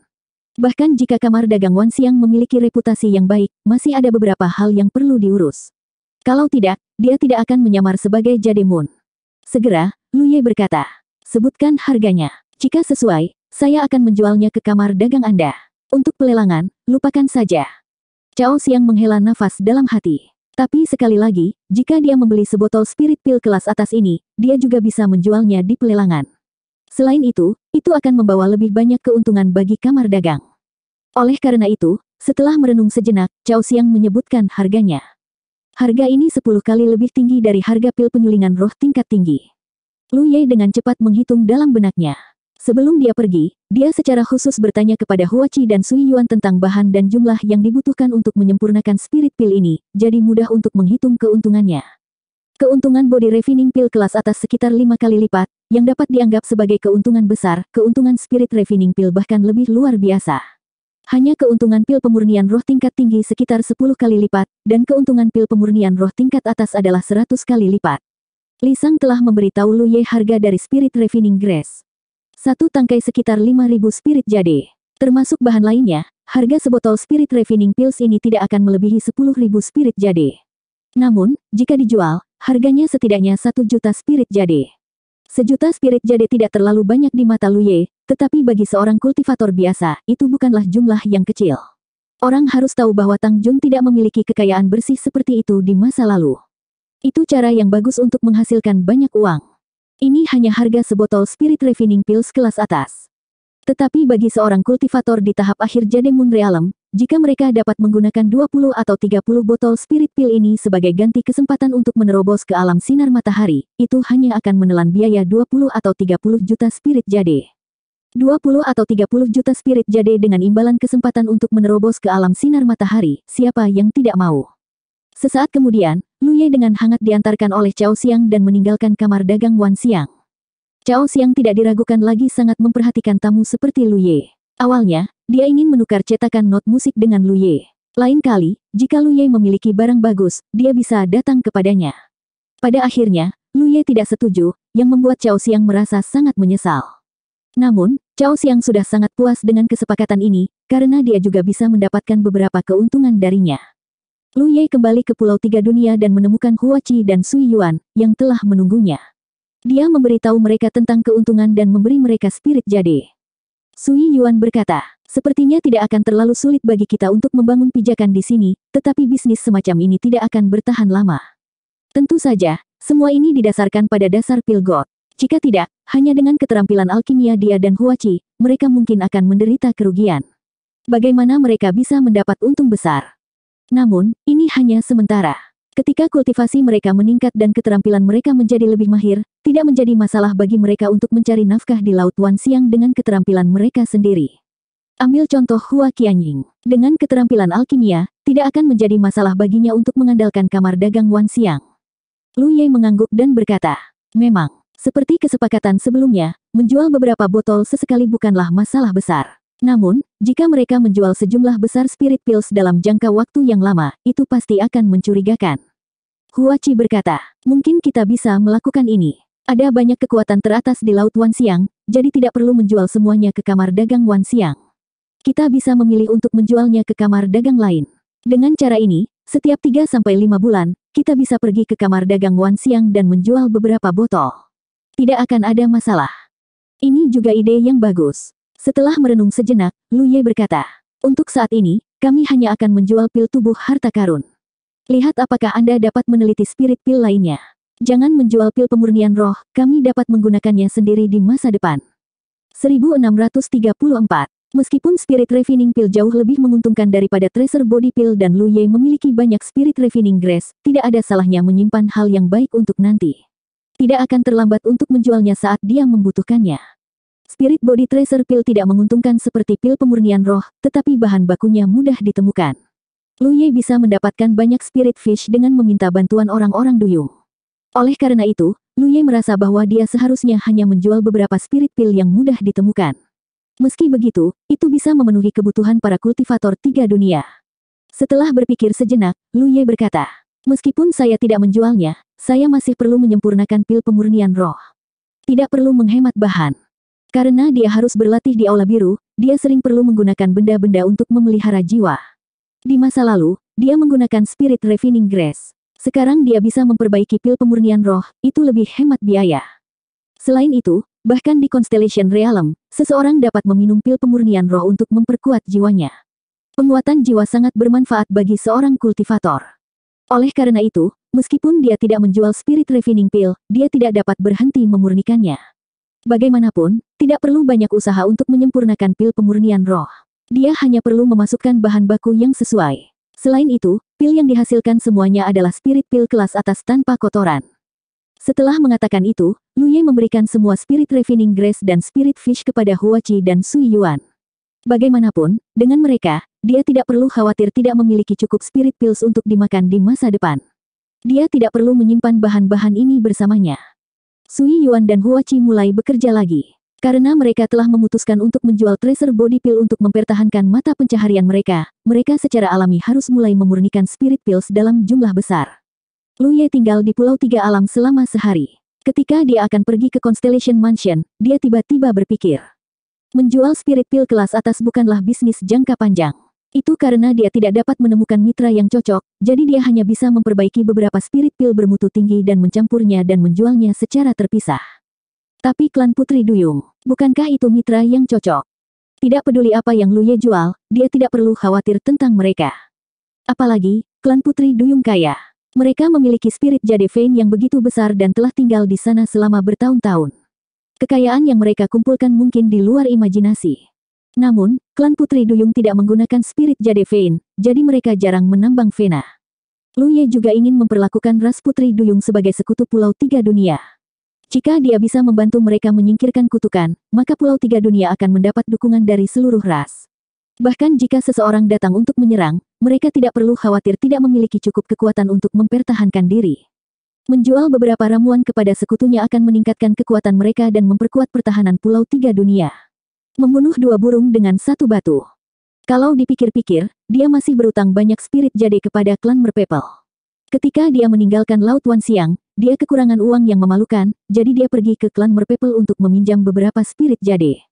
Bahkan jika kamar dagang Wan Siang memiliki reputasi yang baik, masih ada beberapa hal yang perlu diurus. Kalau tidak, dia tidak akan menyamar sebagai Jade Moon. Segera, Lu Ye berkata, sebutkan harganya. Jika sesuai, saya akan menjualnya ke kamar dagang Anda. Untuk pelelangan, lupakan saja. Cao Siang menghela nafas dalam hati. Tapi sekali lagi, jika dia membeli sebotol spirit pil kelas atas ini, dia juga bisa menjualnya di pelelangan. Selain itu, itu akan membawa lebih banyak keuntungan bagi kamar dagang. Oleh karena itu, setelah merenung sejenak, Cao Siang menyebutkan harganya. Harga ini 10 kali lebih tinggi dari harga pil penyulingan roh tingkat tinggi. Lu Ye dengan cepat menghitung dalam benaknya. Sebelum dia pergi, dia secara khusus bertanya kepada Huachi dan Sui Yuan tentang bahan dan jumlah yang dibutuhkan untuk menyempurnakan spirit pil ini, jadi mudah untuk menghitung keuntungannya. Keuntungan body refining pil kelas atas sekitar lima kali lipat, yang dapat dianggap sebagai keuntungan besar, keuntungan spirit refining pil bahkan lebih luar biasa. Hanya keuntungan pil pemurnian roh tingkat tinggi sekitar 10 kali lipat, dan keuntungan pil pemurnian roh tingkat atas adalah 100 kali lipat. Lisang telah memberitahu Ye harga dari Spirit Refining Grace. Satu tangkai sekitar 5.000 spirit jadi, Termasuk bahan lainnya, harga sebotol spirit refining pills ini tidak akan melebihi 10.000 spirit jadi. Namun, jika dijual, harganya setidaknya satu juta spirit jadi. Sejuta spirit jadi tidak terlalu banyak di mata Luye, tetapi bagi seorang kultivator biasa, itu bukanlah jumlah yang kecil. Orang harus tahu bahwa Tang Jun tidak memiliki kekayaan bersih seperti itu di masa lalu. Itu cara yang bagus untuk menghasilkan banyak uang. Ini hanya harga sebotol spirit refining pills kelas atas. Tetapi bagi seorang kultivator di tahap akhir Jademun Realm, jika mereka dapat menggunakan 20 atau 30 botol spirit pill ini sebagai ganti kesempatan untuk menerobos ke alam sinar matahari, itu hanya akan menelan biaya 20 atau 30 juta spirit jade. 20 atau 30 juta spirit jade dengan imbalan kesempatan untuk menerobos ke alam sinar matahari, siapa yang tidak mau. Sesaat kemudian, Luye dengan hangat diantarkan oleh Chao Siang dan meninggalkan kamar dagang Wan Siang. Chao Siang tidak diragukan lagi sangat memperhatikan tamu seperti Luye. Awalnya, dia ingin menukar cetakan not musik dengan Luye. Lain kali, jika Luye memiliki barang bagus, dia bisa datang kepadanya. Pada akhirnya, Luye tidak setuju, yang membuat Chao Siang merasa sangat menyesal. Namun, Chao Siang sudah sangat puas dengan kesepakatan ini, karena dia juga bisa mendapatkan beberapa keuntungan darinya. Lu Ye kembali ke Pulau Tiga Dunia dan menemukan Hua Qi dan Sui Yuan, yang telah menunggunya. Dia memberitahu mereka tentang keuntungan dan memberi mereka spirit jadi. Sui Yuan berkata, sepertinya tidak akan terlalu sulit bagi kita untuk membangun pijakan di sini, tetapi bisnis semacam ini tidak akan bertahan lama. Tentu saja, semua ini didasarkan pada dasar Pilgot. Jika tidak, hanya dengan keterampilan alkimia dia dan Huaci, mereka mungkin akan menderita kerugian. Bagaimana mereka bisa mendapat untung besar? Namun, ini hanya sementara. Ketika kultivasi mereka meningkat dan keterampilan mereka menjadi lebih mahir, tidak menjadi masalah bagi mereka untuk mencari nafkah di Laut Wan Siang dengan keterampilan mereka sendiri. Ambil contoh Hua Qianying. Dengan keterampilan alkimia, tidak akan menjadi masalah baginya untuk mengandalkan kamar dagang Wan Siang. Lu Ye mengangguk dan berkata, Memang, seperti kesepakatan sebelumnya, menjual beberapa botol sesekali bukanlah masalah besar. Namun, jika mereka menjual sejumlah besar spirit pills dalam jangka waktu yang lama, itu pasti akan mencurigakan. Huachi berkata, mungkin kita bisa melakukan ini. Ada banyak kekuatan teratas di Laut Wansiang, jadi tidak perlu menjual semuanya ke kamar dagang Wansiang. Kita bisa memilih untuk menjualnya ke kamar dagang lain. Dengan cara ini, setiap 3-5 bulan, kita bisa pergi ke kamar dagang Wansiang dan menjual beberapa botol. Tidak akan ada masalah. Ini juga ide yang bagus. Setelah merenung sejenak, Lu Ye berkata, untuk saat ini, kami hanya akan menjual pil tubuh harta karun. Lihat apakah Anda dapat meneliti spirit pil lainnya. Jangan menjual pil pemurnian roh, kami dapat menggunakannya sendiri di masa depan. 1634 Meskipun spirit refining pil jauh lebih menguntungkan daripada tracer body pil dan Lu Ye memiliki banyak spirit refining grass, tidak ada salahnya menyimpan hal yang baik untuk nanti. Tidak akan terlambat untuk menjualnya saat dia membutuhkannya. Spirit Body Tracer Pill tidak menguntungkan seperti pil pemurnian roh, tetapi bahan bakunya mudah ditemukan. Luye bisa mendapatkan banyak Spirit Fish dengan meminta bantuan orang-orang duyung. Oleh karena itu, Luye merasa bahwa dia seharusnya hanya menjual beberapa Spirit Pill yang mudah ditemukan. Meski begitu, itu bisa memenuhi kebutuhan para kultivator tiga dunia. Setelah berpikir sejenak, Luye berkata, Meskipun saya tidak menjualnya, saya masih perlu menyempurnakan pil pemurnian roh. Tidak perlu menghemat bahan. Karena dia harus berlatih di aula biru, dia sering perlu menggunakan benda-benda untuk memelihara jiwa. Di masa lalu, dia menggunakan spirit refining grass. Sekarang dia bisa memperbaiki pil pemurnian roh, itu lebih hemat biaya. Selain itu, bahkan di Constellation Realm, seseorang dapat meminum pil pemurnian roh untuk memperkuat jiwanya. Penguatan jiwa sangat bermanfaat bagi seorang kultivator. Oleh karena itu, meskipun dia tidak menjual spirit refining pil, dia tidak dapat berhenti memurnikannya. Bagaimanapun, tidak perlu banyak usaha untuk menyempurnakan pil pemurnian roh. Dia hanya perlu memasukkan bahan baku yang sesuai. Selain itu, pil yang dihasilkan semuanya adalah spirit pil kelas atas tanpa kotoran. Setelah mengatakan itu, Ye memberikan semua spirit refining grace dan spirit fish kepada Huachi dan Sui Yuan. Bagaimanapun, dengan mereka, dia tidak perlu khawatir tidak memiliki cukup spirit pills untuk dimakan di masa depan. Dia tidak perlu menyimpan bahan-bahan ini bersamanya. Sui Yuan dan Hua Qi mulai bekerja lagi. Karena mereka telah memutuskan untuk menjual tracer body pill untuk mempertahankan mata pencaharian mereka, mereka secara alami harus mulai memurnikan spirit pills dalam jumlah besar. Lu Ye tinggal di Pulau Tiga Alam selama sehari. Ketika dia akan pergi ke Constellation Mansion, dia tiba-tiba berpikir. Menjual spirit pill kelas atas bukanlah bisnis jangka panjang. Itu karena dia tidak dapat menemukan mitra yang cocok, jadi dia hanya bisa memperbaiki beberapa spirit pil bermutu tinggi dan mencampurnya dan menjualnya secara terpisah. Tapi klan Putri Duyung, bukankah itu mitra yang cocok? Tidak peduli apa yang Lu Ye jual, dia tidak perlu khawatir tentang mereka. Apalagi, klan Putri Duyung kaya. Mereka memiliki spirit jade vein yang begitu besar dan telah tinggal di sana selama bertahun-tahun. Kekayaan yang mereka kumpulkan mungkin di luar imajinasi. Namun, klan Putri Duyung tidak menggunakan spirit jade vein, jadi mereka jarang menambang vena. Ye juga ingin memperlakukan ras Putri Duyung sebagai sekutu Pulau Tiga Dunia. Jika dia bisa membantu mereka menyingkirkan kutukan, maka Pulau Tiga Dunia akan mendapat dukungan dari seluruh ras. Bahkan jika seseorang datang untuk menyerang, mereka tidak perlu khawatir tidak memiliki cukup kekuatan untuk mempertahankan diri. Menjual beberapa ramuan kepada sekutunya akan meningkatkan kekuatan mereka dan memperkuat pertahanan Pulau Tiga Dunia. Membunuh dua burung dengan satu batu. Kalau dipikir-pikir, dia masih berutang banyak spirit jade kepada klan Merpepel. Ketika dia meninggalkan Laut Wan Siang, dia kekurangan uang yang memalukan, jadi dia pergi ke klan Merpepel untuk meminjam beberapa spirit jade.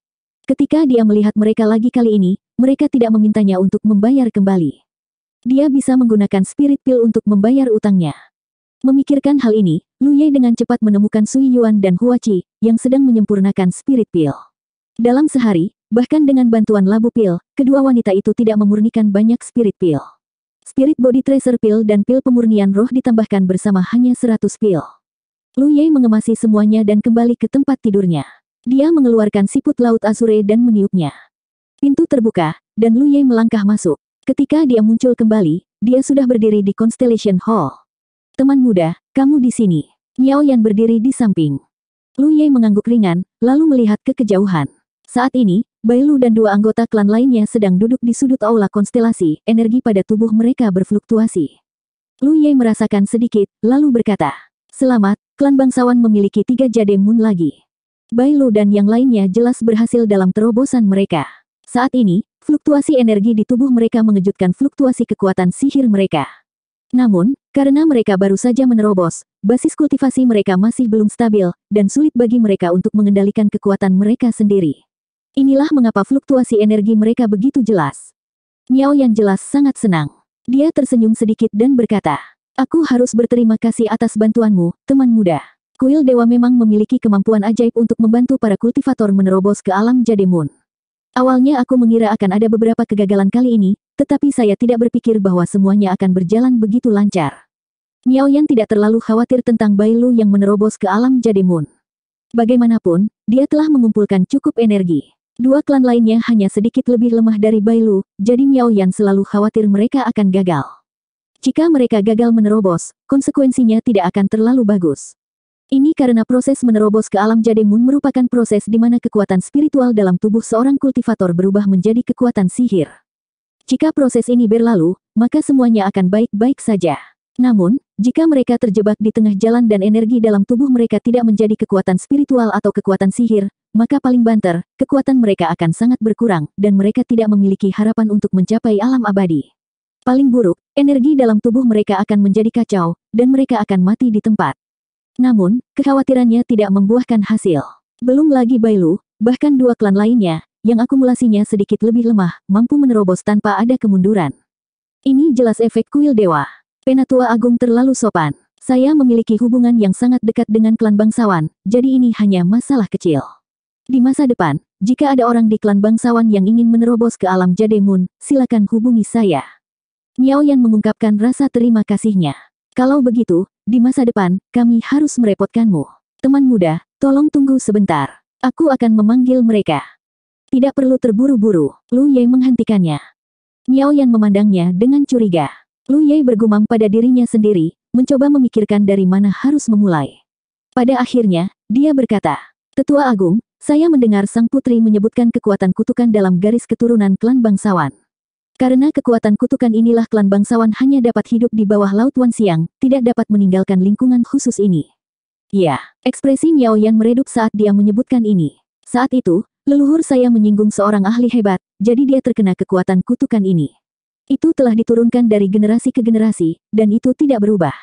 Ketika dia melihat mereka lagi kali ini, mereka tidak memintanya untuk membayar kembali. Dia bisa menggunakan spirit pill untuk membayar utangnya. Memikirkan hal ini, Lu Ye dengan cepat menemukan Sui Yuan dan Hua yang sedang menyempurnakan spirit pill. Dalam sehari, bahkan dengan bantuan labu pil, kedua wanita itu tidak memurnikan banyak spirit pil. Spirit body tracer pil dan pil pemurnian roh ditambahkan bersama hanya 100 pil. Lu Ye mengemasi semuanya dan kembali ke tempat tidurnya. Dia mengeluarkan siput laut Azure dan meniupnya. Pintu terbuka, dan Lu Ye melangkah masuk. Ketika dia muncul kembali, dia sudah berdiri di Constellation Hall. Teman muda, kamu di sini. Miao Yan berdiri di samping. Lu Ye mengangguk ringan, lalu melihat ke kejauhan. Saat ini, Bailu dan dua anggota klan lainnya sedang duduk di sudut aula konstelasi, energi pada tubuh mereka berfluktuasi. Lu Ye merasakan sedikit, lalu berkata, Selamat, klan bangsawan memiliki tiga jade moon lagi. Bailu dan yang lainnya jelas berhasil dalam terobosan mereka. Saat ini, fluktuasi energi di tubuh mereka mengejutkan fluktuasi kekuatan sihir mereka. Namun, karena mereka baru saja menerobos, basis kultivasi mereka masih belum stabil, dan sulit bagi mereka untuk mengendalikan kekuatan mereka sendiri. Inilah mengapa fluktuasi energi mereka begitu jelas. Niao yang jelas sangat senang. Dia tersenyum sedikit dan berkata, Aku harus berterima kasih atas bantuanmu, teman muda. Kuil Dewa memang memiliki kemampuan ajaib untuk membantu para kultivator menerobos ke alam Jademun. Awalnya aku mengira akan ada beberapa kegagalan kali ini, tetapi saya tidak berpikir bahwa semuanya akan berjalan begitu lancar. Niao Yan tidak terlalu khawatir tentang Bai Lu yang menerobos ke alam Jademun. Bagaimanapun, dia telah mengumpulkan cukup energi. Dua klan lainnya hanya sedikit lebih lemah dari Bailu, jadi Miao Yan selalu khawatir mereka akan gagal. Jika mereka gagal menerobos, konsekuensinya tidak akan terlalu bagus. Ini karena proses menerobos ke alam Jademun merupakan proses di mana kekuatan spiritual dalam tubuh seorang kultivator berubah menjadi kekuatan sihir. Jika proses ini berlalu, maka semuanya akan baik-baik saja. Namun, jika mereka terjebak di tengah jalan dan energi dalam tubuh mereka tidak menjadi kekuatan spiritual atau kekuatan sihir, maka paling banter, kekuatan mereka akan sangat berkurang, dan mereka tidak memiliki harapan untuk mencapai alam abadi. Paling buruk, energi dalam tubuh mereka akan menjadi kacau, dan mereka akan mati di tempat. Namun, kekhawatirannya tidak membuahkan hasil. Belum lagi Bailu, bahkan dua klan lainnya, yang akumulasinya sedikit lebih lemah, mampu menerobos tanpa ada kemunduran. Ini jelas efek kuil dewa. Penatua Agung terlalu sopan. Saya memiliki hubungan yang sangat dekat dengan klan bangsawan, jadi ini hanya masalah kecil. Di masa depan, jika ada orang di klan bangsawan yang ingin menerobos ke alam Jademun, silakan hubungi saya. Miao yang mengungkapkan rasa terima kasihnya. Kalau begitu, di masa depan, kami harus merepotkanmu. Teman muda, tolong tunggu sebentar. Aku akan memanggil mereka. Tidak perlu terburu-buru, Lu Ye menghentikannya. Miao yang memandangnya dengan curiga. Lu Ye bergumam pada dirinya sendiri, mencoba memikirkan dari mana harus memulai. Pada akhirnya, dia berkata, Tetua Agung, saya mendengar sang putri menyebutkan kekuatan kutukan dalam garis keturunan klan bangsawan. Karena kekuatan kutukan inilah klan bangsawan hanya dapat hidup di bawah laut Siang, tidak dapat meninggalkan lingkungan khusus ini. Ya, ekspresi Miao yang meredup saat dia menyebutkan ini. Saat itu, leluhur saya menyinggung seorang ahli hebat, jadi dia terkena kekuatan kutukan ini. Itu telah diturunkan dari generasi ke generasi, dan itu tidak berubah.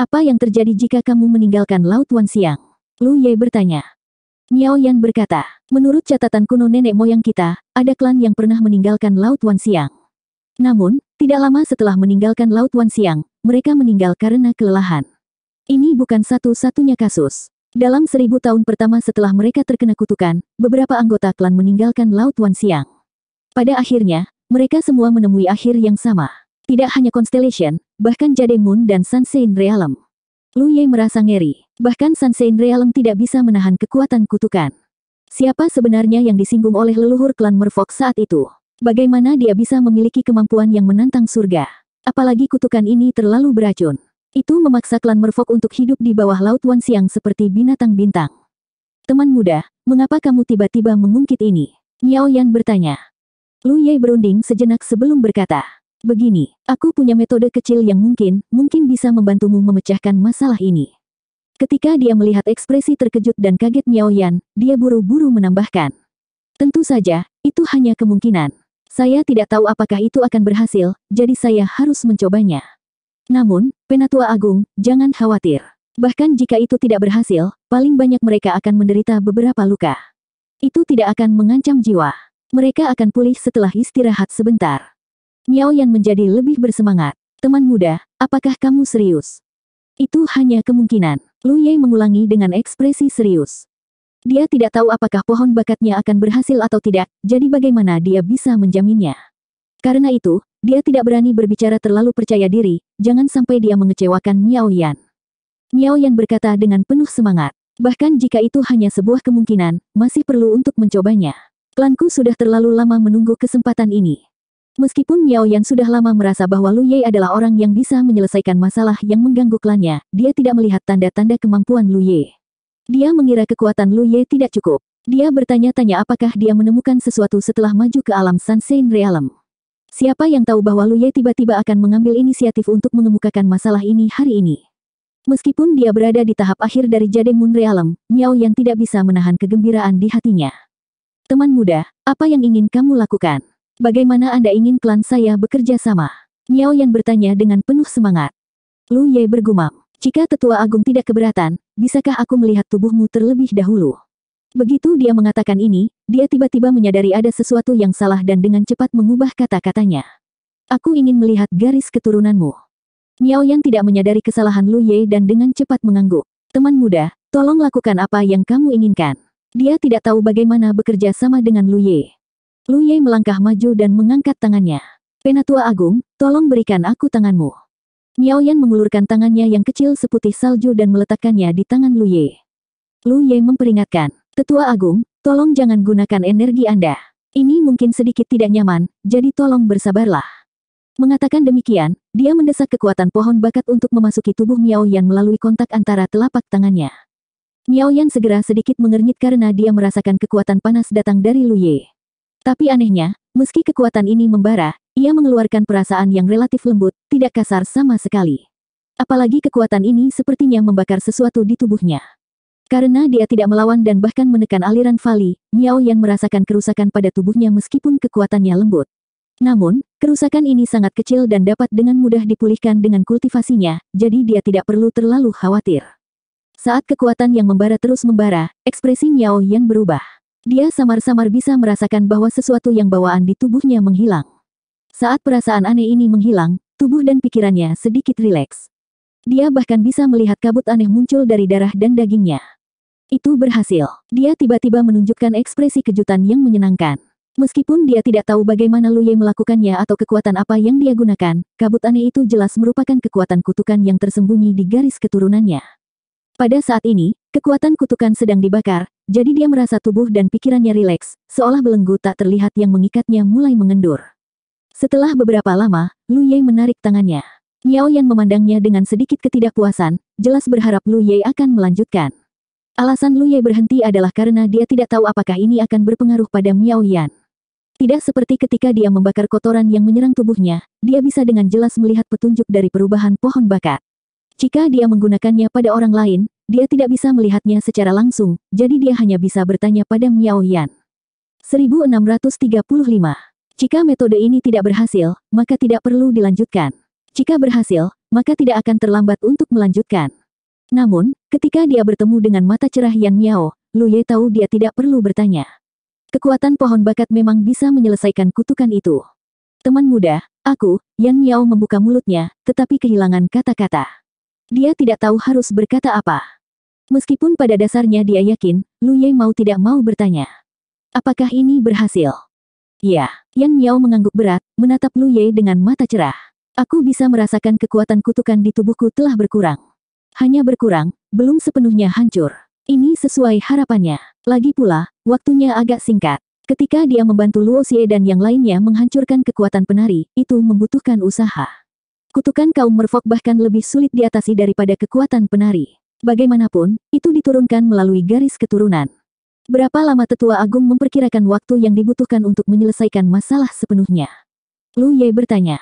Apa yang terjadi jika kamu meninggalkan Laut Siang? Lu Ye bertanya. Miao Yan berkata, menurut catatan kuno nenek moyang kita, ada klan yang pernah meninggalkan Laut Wan Siang. Namun, tidak lama setelah meninggalkan Laut Wan Siang, mereka meninggal karena kelelahan. Ini bukan satu-satunya kasus. Dalam seribu tahun pertama setelah mereka terkena kutukan, beberapa anggota klan meninggalkan Laut Wan Siang. Pada akhirnya, mereka semua menemui akhir yang sama. Tidak hanya Constellation, bahkan Jade Moon dan Sunshine Realm. Lu Ye merasa ngeri. Bahkan Sansein Realeng tidak bisa menahan kekuatan kutukan. Siapa sebenarnya yang disinggung oleh leluhur klan Merfok saat itu? Bagaimana dia bisa memiliki kemampuan yang menantang surga? Apalagi kutukan ini terlalu beracun. Itu memaksa klan Merfok untuk hidup di bawah laut Wan Siang seperti binatang bintang. Teman muda, mengapa kamu tiba-tiba mengungkit ini? Miao Yan bertanya. Lu Ye berunding sejenak sebelum berkata. Begini, aku punya metode kecil yang mungkin, mungkin bisa membantumu memecahkan masalah ini. Ketika dia melihat ekspresi terkejut dan kaget Miao Yan, dia buru-buru menambahkan. Tentu saja, itu hanya kemungkinan. Saya tidak tahu apakah itu akan berhasil, jadi saya harus mencobanya. Namun, Penatua Agung, jangan khawatir. Bahkan jika itu tidak berhasil, paling banyak mereka akan menderita beberapa luka. Itu tidak akan mengancam jiwa. Mereka akan pulih setelah istirahat sebentar. Miao Yan menjadi lebih bersemangat. Teman muda, apakah kamu serius? Itu hanya kemungkinan. Lu Ye mengulangi dengan ekspresi serius. Dia tidak tahu apakah pohon bakatnya akan berhasil atau tidak, jadi bagaimana dia bisa menjaminnya. Karena itu, dia tidak berani berbicara terlalu percaya diri, jangan sampai dia mengecewakan Miao Yan. Miao Yan berkata dengan penuh semangat. Bahkan jika itu hanya sebuah kemungkinan, masih perlu untuk mencobanya. Klanku sudah terlalu lama menunggu kesempatan ini. Meskipun Miao Yan sudah lama merasa bahwa Lu Ye adalah orang yang bisa menyelesaikan masalah yang mengganggu klannya, dia tidak melihat tanda-tanda kemampuan Lu Ye. Dia mengira kekuatan Lu Ye tidak cukup. Dia bertanya-tanya apakah dia menemukan sesuatu setelah maju ke alam Sunshine Realm. Siapa yang tahu bahwa Lu Ye tiba-tiba akan mengambil inisiatif untuk mengemukakan masalah ini hari ini. Meskipun dia berada di tahap akhir dari Jade Moon Realm, Miao Yan tidak bisa menahan kegembiraan di hatinya. Teman muda, apa yang ingin kamu lakukan? Bagaimana Anda ingin klan saya bekerja sama? Miao Yan bertanya dengan penuh semangat. Lu Ye bergumam. Jika tetua agung tidak keberatan, bisakah aku melihat tubuhmu terlebih dahulu? Begitu dia mengatakan ini, dia tiba-tiba menyadari ada sesuatu yang salah dan dengan cepat mengubah kata-katanya. Aku ingin melihat garis keturunanmu. Miao Yan tidak menyadari kesalahan Lu Ye dan dengan cepat mengangguk. Teman muda, tolong lakukan apa yang kamu inginkan. Dia tidak tahu bagaimana bekerja sama dengan Lu Ye. Lu Ye melangkah maju dan mengangkat tangannya. Penatua Agung, tolong berikan aku tanganmu. Miao Yan mengulurkan tangannya yang kecil seputih salju dan meletakkannya di tangan Lu Ye. Lu Ye memperingatkan, Tetua Agung, tolong jangan gunakan energi Anda. Ini mungkin sedikit tidak nyaman, jadi tolong bersabarlah. Mengatakan demikian, dia mendesak kekuatan pohon bakat untuk memasuki tubuh Miao Yan melalui kontak antara telapak tangannya. Miao Yan segera sedikit mengernyit karena dia merasakan kekuatan panas datang dari Luye. Tapi anehnya, meski kekuatan ini membara, ia mengeluarkan perasaan yang relatif lembut, tidak kasar sama sekali. Apalagi kekuatan ini sepertinya membakar sesuatu di tubuhnya. Karena dia tidak melawan dan bahkan menekan aliran fali, Miao yang merasakan kerusakan pada tubuhnya meskipun kekuatannya lembut. Namun, kerusakan ini sangat kecil dan dapat dengan mudah dipulihkan dengan kultivasinya, jadi dia tidak perlu terlalu khawatir. Saat kekuatan yang membara terus membara, ekspresi Miao yang berubah. Dia samar-samar bisa merasakan bahwa sesuatu yang bawaan di tubuhnya menghilang. Saat perasaan aneh ini menghilang, tubuh dan pikirannya sedikit rileks. Dia bahkan bisa melihat kabut aneh muncul dari darah dan dagingnya. Itu berhasil. Dia tiba-tiba menunjukkan ekspresi kejutan yang menyenangkan. Meskipun dia tidak tahu bagaimana Lu Ye melakukannya atau kekuatan apa yang dia gunakan, kabut aneh itu jelas merupakan kekuatan kutukan yang tersembunyi di garis keturunannya. Pada saat ini, kekuatan kutukan sedang dibakar, jadi dia merasa tubuh dan pikirannya rileks, seolah belenggu tak terlihat yang mengikatnya mulai mengendur. Setelah beberapa lama, Lu Ye menarik tangannya. Miao Yan memandangnya dengan sedikit ketidakpuasan, jelas berharap Lu Ye akan melanjutkan. Alasan Lu Ye berhenti adalah karena dia tidak tahu apakah ini akan berpengaruh pada Miao Yan. Tidak seperti ketika dia membakar kotoran yang menyerang tubuhnya, dia bisa dengan jelas melihat petunjuk dari perubahan pohon bakar. Jika dia menggunakannya pada orang lain, dia tidak bisa melihatnya secara langsung, jadi dia hanya bisa bertanya pada Miao Yan. 1635. Jika metode ini tidak berhasil, maka tidak perlu dilanjutkan. Jika berhasil, maka tidak akan terlambat untuk melanjutkan. Namun, ketika dia bertemu dengan mata cerah Yan Miao, Lu Ye tahu dia tidak perlu bertanya. Kekuatan pohon bakat memang bisa menyelesaikan kutukan itu. Teman muda, aku, Yan Miao membuka mulutnya, tetapi kehilangan kata-kata. Dia tidak tahu harus berkata apa. Meskipun pada dasarnya dia yakin, Lu Ye mau tidak mau bertanya. Apakah ini berhasil? Ya, Yan Miao mengangguk berat, menatap Lu Ye dengan mata cerah. Aku bisa merasakan kekuatan kutukan di tubuhku telah berkurang. Hanya berkurang, belum sepenuhnya hancur. Ini sesuai harapannya. Lagi pula, waktunya agak singkat. Ketika dia membantu Luo Xie dan yang lainnya menghancurkan kekuatan penari, itu membutuhkan usaha. Kutukan kaum merfok bahkan lebih sulit diatasi daripada kekuatan penari. Bagaimanapun, itu diturunkan melalui garis keturunan. Berapa lama tetua agung memperkirakan waktu yang dibutuhkan untuk menyelesaikan masalah sepenuhnya? Lu Ye bertanya.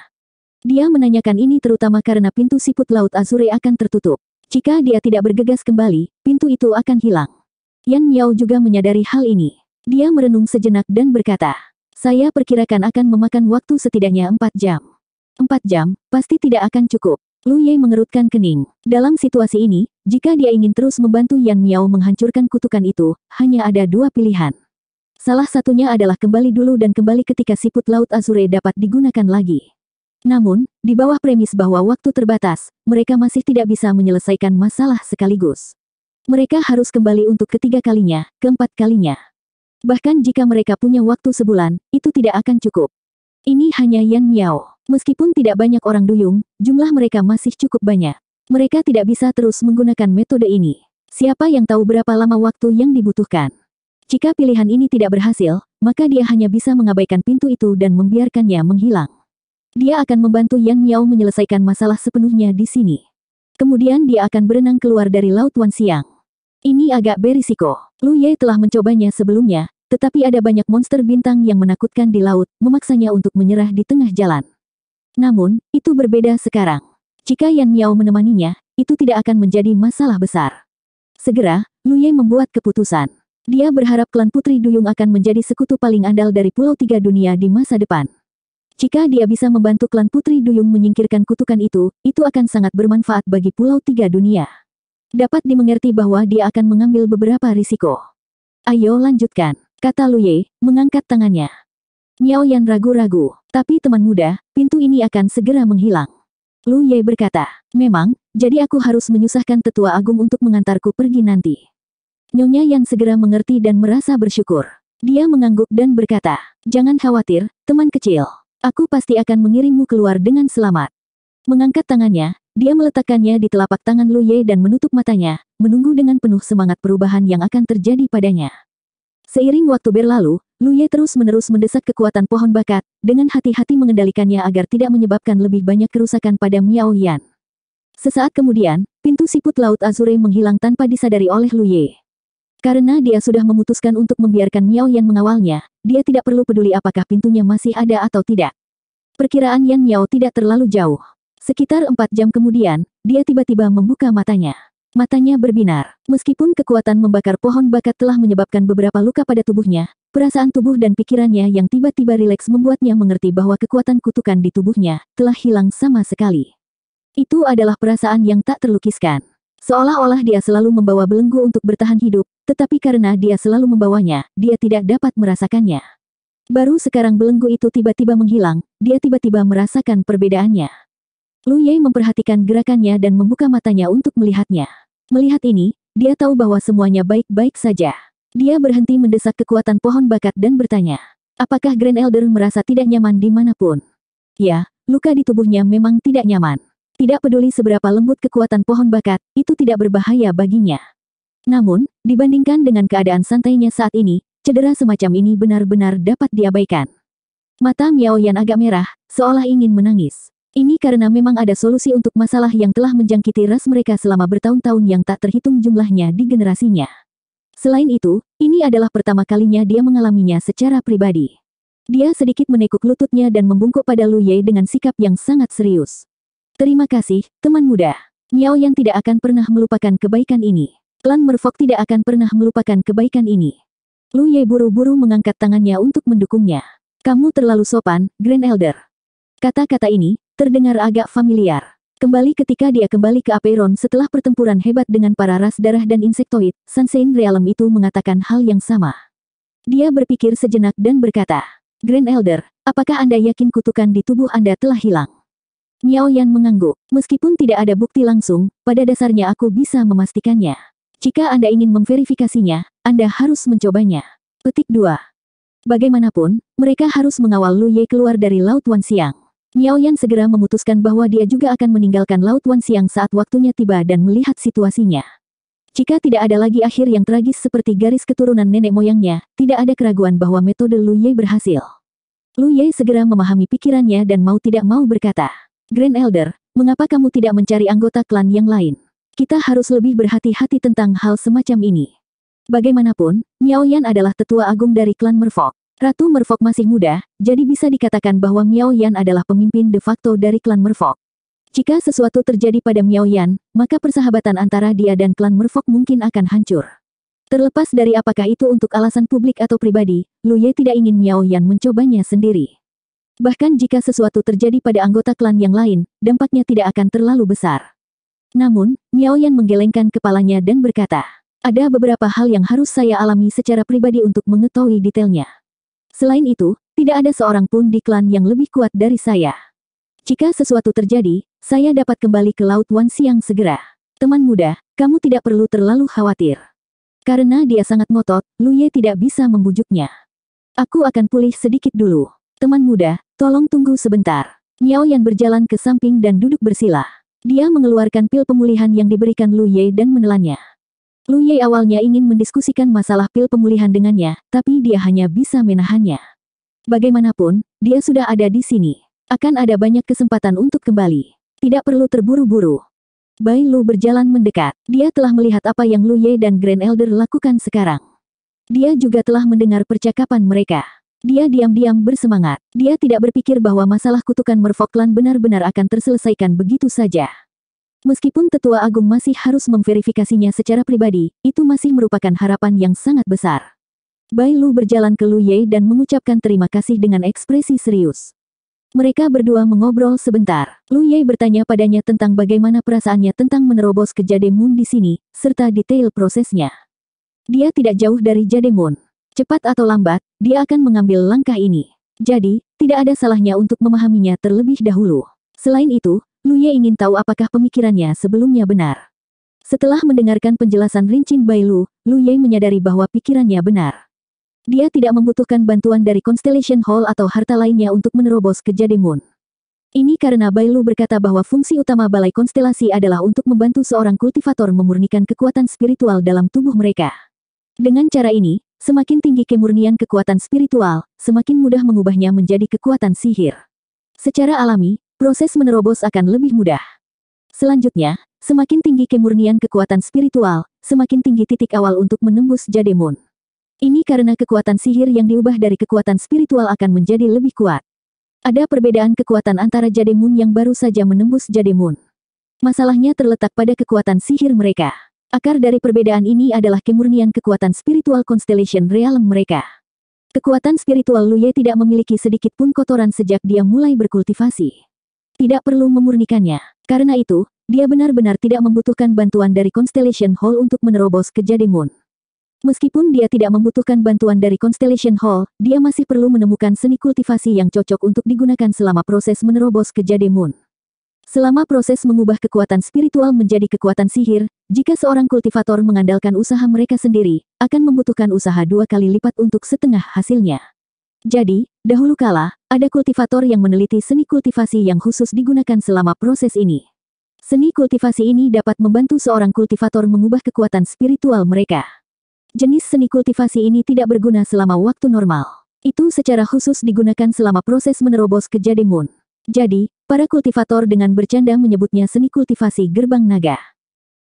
Dia menanyakan ini terutama karena pintu siput laut Azure akan tertutup. Jika dia tidak bergegas kembali, pintu itu akan hilang. Yan Miao juga menyadari hal ini. Dia merenung sejenak dan berkata, Saya perkirakan akan memakan waktu setidaknya empat jam. Empat jam, pasti tidak akan cukup. Lu Ye mengerutkan kening. Dalam situasi ini, jika dia ingin terus membantu Yan Miao menghancurkan kutukan itu, hanya ada dua pilihan. Salah satunya adalah kembali dulu dan kembali ketika siput laut Azure dapat digunakan lagi. Namun, di bawah premis bahwa waktu terbatas, mereka masih tidak bisa menyelesaikan masalah sekaligus. Mereka harus kembali untuk ketiga kalinya, keempat kalinya. Bahkan jika mereka punya waktu sebulan, itu tidak akan cukup. Ini hanya Yan Miao. Meskipun tidak banyak orang duyung, jumlah mereka masih cukup banyak. Mereka tidak bisa terus menggunakan metode ini. Siapa yang tahu berapa lama waktu yang dibutuhkan? Jika pilihan ini tidak berhasil, maka dia hanya bisa mengabaikan pintu itu dan membiarkannya menghilang. Dia akan membantu Yang Miao menyelesaikan masalah sepenuhnya di sini. Kemudian dia akan berenang keluar dari Laut Wansiang. Ini agak berisiko. Lu Ye telah mencobanya sebelumnya, tetapi ada banyak monster bintang yang menakutkan di laut, memaksanya untuk menyerah di tengah jalan. Namun, itu berbeda sekarang. Jika Yan Miao menemaninya, itu tidak akan menjadi masalah besar. Segera, Lu Ye membuat keputusan. Dia berharap klan Putri Duyung akan menjadi sekutu paling andal dari Pulau Tiga Dunia di masa depan. Jika dia bisa membantu klan Putri Duyung menyingkirkan kutukan itu, itu akan sangat bermanfaat bagi Pulau Tiga Dunia. Dapat dimengerti bahwa dia akan mengambil beberapa risiko. Ayo lanjutkan, kata Lu Ye, mengangkat tangannya. Miao Yan ragu-ragu. Tapi teman muda, pintu ini akan segera menghilang. Lu Ye berkata, memang, jadi aku harus menyusahkan tetua agung untuk mengantarku pergi nanti. Nyonya yang segera mengerti dan merasa bersyukur. Dia mengangguk dan berkata, jangan khawatir, teman kecil. Aku pasti akan mengirimmu keluar dengan selamat. Mengangkat tangannya, dia meletakkannya di telapak tangan Lu Ye dan menutup matanya, menunggu dengan penuh semangat perubahan yang akan terjadi padanya. Seiring waktu berlalu, Luye terus-menerus mendesak kekuatan pohon bakat, dengan hati-hati mengendalikannya agar tidak menyebabkan lebih banyak kerusakan pada Miao Yan. Sesaat kemudian, pintu siput Laut Azure menghilang tanpa disadari oleh Luye. Karena dia sudah memutuskan untuk membiarkan Miao Yan mengawalnya, dia tidak perlu peduli apakah pintunya masih ada atau tidak. Perkiraan Yan Miao tidak terlalu jauh. Sekitar empat jam kemudian, dia tiba-tiba membuka matanya. Matanya berbinar. Meskipun kekuatan membakar pohon bakat telah menyebabkan beberapa luka pada tubuhnya, Perasaan tubuh dan pikirannya yang tiba-tiba rileks membuatnya mengerti bahwa kekuatan kutukan di tubuhnya telah hilang sama sekali. Itu adalah perasaan yang tak terlukiskan. Seolah-olah dia selalu membawa belenggu untuk bertahan hidup, tetapi karena dia selalu membawanya, dia tidak dapat merasakannya. Baru sekarang belenggu itu tiba-tiba menghilang, dia tiba-tiba merasakan perbedaannya. Lu Ye memperhatikan gerakannya dan membuka matanya untuk melihatnya. Melihat ini, dia tahu bahwa semuanya baik-baik saja. Dia berhenti mendesak kekuatan pohon bakat dan bertanya, apakah Grand Elder merasa tidak nyaman dimanapun? Ya, luka di tubuhnya memang tidak nyaman. Tidak peduli seberapa lembut kekuatan pohon bakat, itu tidak berbahaya baginya. Namun, dibandingkan dengan keadaan santainya saat ini, cedera semacam ini benar-benar dapat diabaikan. Mata Miao Yan agak merah, seolah ingin menangis. Ini karena memang ada solusi untuk masalah yang telah menjangkiti ras mereka selama bertahun-tahun yang tak terhitung jumlahnya di generasinya. Selain itu, ini adalah pertama kalinya dia mengalaminya secara pribadi. Dia sedikit menekuk lututnya dan membungkuk pada Lu Ye dengan sikap yang sangat serius. Terima kasih, teman muda. Miao yang tidak akan pernah melupakan kebaikan ini. Klan Merfok tidak akan pernah melupakan kebaikan ini. Lu Ye buru-buru mengangkat tangannya untuk mendukungnya. Kamu terlalu sopan, Grand Elder. Kata-kata ini, terdengar agak familiar. Kembali ketika dia kembali ke Aperon setelah pertempuran hebat dengan para ras darah dan insektoid, Sansein Realm itu mengatakan hal yang sama. Dia berpikir sejenak dan berkata, Grand Elder, apakah Anda yakin kutukan di tubuh Anda telah hilang? Miao Yan mengangguk. Meskipun tidak ada bukti langsung, pada dasarnya aku bisa memastikannya. Jika Anda ingin memverifikasinya, Anda harus mencobanya. Petik 2. Bagaimanapun, mereka harus mengawal Lu Ye keluar dari Laut Wan Siang. Miao Yan segera memutuskan bahwa dia juga akan meninggalkan Laut Wan Siang saat waktunya tiba dan melihat situasinya. Jika tidak ada lagi akhir yang tragis seperti garis keturunan nenek moyangnya, tidak ada keraguan bahwa metode Lu Ye berhasil. Lu Ye segera memahami pikirannya dan mau tidak mau berkata, Grand Elder, mengapa kamu tidak mencari anggota klan yang lain? Kita harus lebih berhati-hati tentang hal semacam ini. Bagaimanapun, Miao Yan adalah tetua agung dari klan Merfolk. Ratu Merfok masih muda, jadi bisa dikatakan bahwa Miao Yan adalah pemimpin de facto dari klan Merfok. Jika sesuatu terjadi pada Miao Yan, maka persahabatan antara dia dan klan Merfok mungkin akan hancur. Terlepas dari apakah itu untuk alasan publik atau pribadi, Lu Ye tidak ingin Miao Yan mencobanya sendiri. Bahkan jika sesuatu terjadi pada anggota klan yang lain, dampaknya tidak akan terlalu besar. Namun, Miao Yan menggelengkan kepalanya dan berkata, ada beberapa hal yang harus saya alami secara pribadi untuk mengetahui detailnya. Selain itu, tidak ada seorang pun di klan yang lebih kuat dari saya. Jika sesuatu terjadi, saya dapat kembali ke Laut Wan Siang segera. Teman muda, kamu tidak perlu terlalu khawatir. Karena dia sangat ngotot, Luye tidak bisa membujuknya. Aku akan pulih sedikit dulu. Teman muda, tolong tunggu sebentar. Miao Yan berjalan ke samping dan duduk bersila. Dia mengeluarkan pil pemulihan yang diberikan Luye dan menelannya. Lu Ye awalnya ingin mendiskusikan masalah pil pemulihan dengannya, tapi dia hanya bisa menahannya. Bagaimanapun, dia sudah ada di sini. Akan ada banyak kesempatan untuk kembali. Tidak perlu terburu-buru. Bai Lu berjalan mendekat. Dia telah melihat apa yang Lu Ye dan Grand Elder lakukan sekarang. Dia juga telah mendengar percakapan mereka. Dia diam-diam bersemangat. Dia tidak berpikir bahwa masalah kutukan Merfoklan benar-benar akan terselesaikan begitu saja. Meskipun Tetua Agung masih harus memverifikasinya secara pribadi, itu masih merupakan harapan yang sangat besar. Bai Lu berjalan ke Lu Ye dan mengucapkan terima kasih dengan ekspresi serius. Mereka berdua mengobrol sebentar. Lu Ye bertanya padanya tentang bagaimana perasaannya tentang menerobos ke Jade Moon di sini, serta detail prosesnya. Dia tidak jauh dari Jade Moon. Cepat atau lambat, dia akan mengambil langkah ini. Jadi, tidak ada salahnya untuk memahaminya terlebih dahulu. Selain itu, Luye ingin tahu apakah pemikirannya sebelumnya benar. Setelah mendengarkan penjelasan rincin Bailu, Luye menyadari bahwa pikirannya benar. Dia tidak membutuhkan bantuan dari Constellation Hall atau harta lainnya untuk menerobos ke Jademun. Ini karena Bailu berkata bahwa fungsi utama balai konstelasi adalah untuk membantu seorang kultivator memurnikan kekuatan spiritual dalam tubuh mereka. Dengan cara ini, semakin tinggi kemurnian kekuatan spiritual, semakin mudah mengubahnya menjadi kekuatan sihir. Secara alami, proses menerobos akan lebih mudah. Selanjutnya, semakin tinggi kemurnian kekuatan spiritual, semakin tinggi titik awal untuk menembus Moon. Ini karena kekuatan sihir yang diubah dari kekuatan spiritual akan menjadi lebih kuat. Ada perbedaan kekuatan antara Moon yang baru saja menembus Moon. Masalahnya terletak pada kekuatan sihir mereka. Akar dari perbedaan ini adalah kemurnian kekuatan spiritual constellation realm mereka. Kekuatan spiritual Luye tidak memiliki sedikit pun kotoran sejak dia mulai berkultivasi. Tidak perlu memurnikannya. Karena itu, dia benar-benar tidak membutuhkan bantuan dari Constellation Hall untuk menerobos ke Jade Moon. Meskipun dia tidak membutuhkan bantuan dari Constellation Hall, dia masih perlu menemukan seni kultivasi yang cocok untuk digunakan selama proses menerobos ke Jade Moon. Selama proses mengubah kekuatan spiritual menjadi kekuatan sihir, jika seorang kultivator mengandalkan usaha mereka sendiri, akan membutuhkan usaha dua kali lipat untuk setengah hasilnya. Jadi, dahulu kala, ada kultivator yang meneliti seni kultivasi yang khusus digunakan selama proses ini. Seni kultivasi ini dapat membantu seorang kultivator mengubah kekuatan spiritual mereka. Jenis seni kultivasi ini tidak berguna selama waktu normal. Itu secara khusus digunakan selama proses menerobos ke Jade Jadi, para kultivator dengan bercanda menyebutnya seni kultivasi gerbang naga.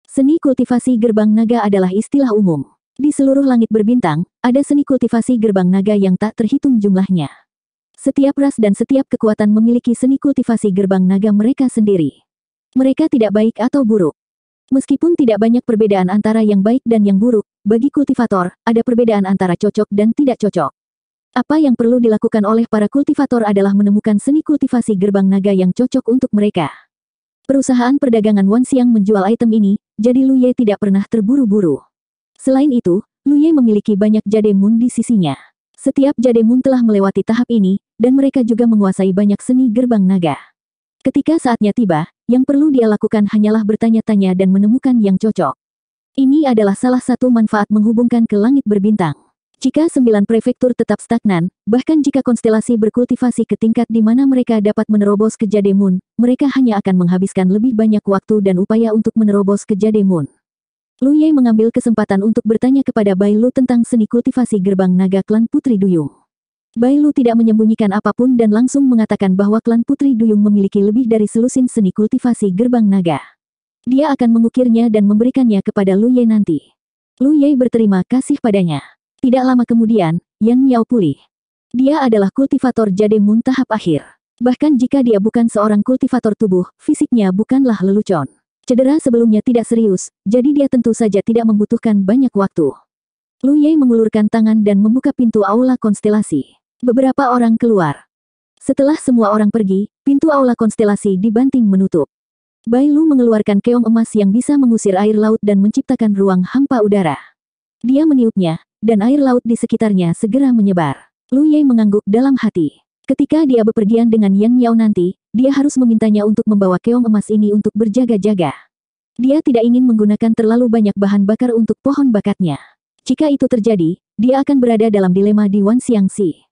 Seni kultivasi gerbang naga adalah istilah umum di seluruh langit berbintang, ada seni kultivasi gerbang naga yang tak terhitung jumlahnya. Setiap ras dan setiap kekuatan memiliki seni kultivasi gerbang naga mereka sendiri. Mereka tidak baik atau buruk. Meskipun tidak banyak perbedaan antara yang baik dan yang buruk, bagi kultivator, ada perbedaan antara cocok dan tidak cocok. Apa yang perlu dilakukan oleh para kultivator adalah menemukan seni kultivasi gerbang naga yang cocok untuk mereka. Perusahaan perdagangan Wanxiang menjual item ini, jadi Lu Ye tidak pernah terburu-buru. Selain itu, Luye memiliki banyak jademun di sisinya. Setiap jademun telah melewati tahap ini, dan mereka juga menguasai banyak seni gerbang naga. Ketika saatnya tiba, yang perlu dia lakukan hanyalah bertanya-tanya dan menemukan yang cocok. Ini adalah salah satu manfaat menghubungkan ke langit berbintang. Jika sembilan prefektur tetap stagnan, bahkan jika konstelasi berkultivasi ke tingkat di mana mereka dapat menerobos ke Jademun, mereka hanya akan menghabiskan lebih banyak waktu dan upaya untuk menerobos ke Jademun. Lu Ye mengambil kesempatan untuk bertanya kepada Bai Lu tentang seni kultivasi gerbang naga klan Putri Duyung. Bai Lu tidak menyembunyikan apapun dan langsung mengatakan bahwa klan Putri Duyung memiliki lebih dari selusin seni kultivasi gerbang naga. Dia akan mengukirnya dan memberikannya kepada Lu Ye nanti. Lu Ye berterima kasih padanya. Tidak lama kemudian, Yang Miao pulih. Dia adalah kultivator jade moon tahap akhir. Bahkan jika dia bukan seorang kultivator tubuh, fisiknya bukanlah lelucon. Cedera sebelumnya tidak serius, jadi dia tentu saja tidak membutuhkan banyak waktu. Lu Ye mengulurkan tangan dan membuka pintu aula konstelasi. Beberapa orang keluar. Setelah semua orang pergi, pintu aula konstelasi dibanting menutup. Bai Lu mengeluarkan keong emas yang bisa mengusir air laut dan menciptakan ruang hampa udara. Dia meniupnya, dan air laut di sekitarnya segera menyebar. Lu Ye mengangguk dalam hati. Ketika dia bepergian dengan Yang Miao nanti, dia harus memintanya untuk membawa keong emas ini untuk berjaga-jaga. Dia tidak ingin menggunakan terlalu banyak bahan bakar untuk pohon bakatnya. Jika itu terjadi, dia akan berada dalam dilema di Wan Xiangxi.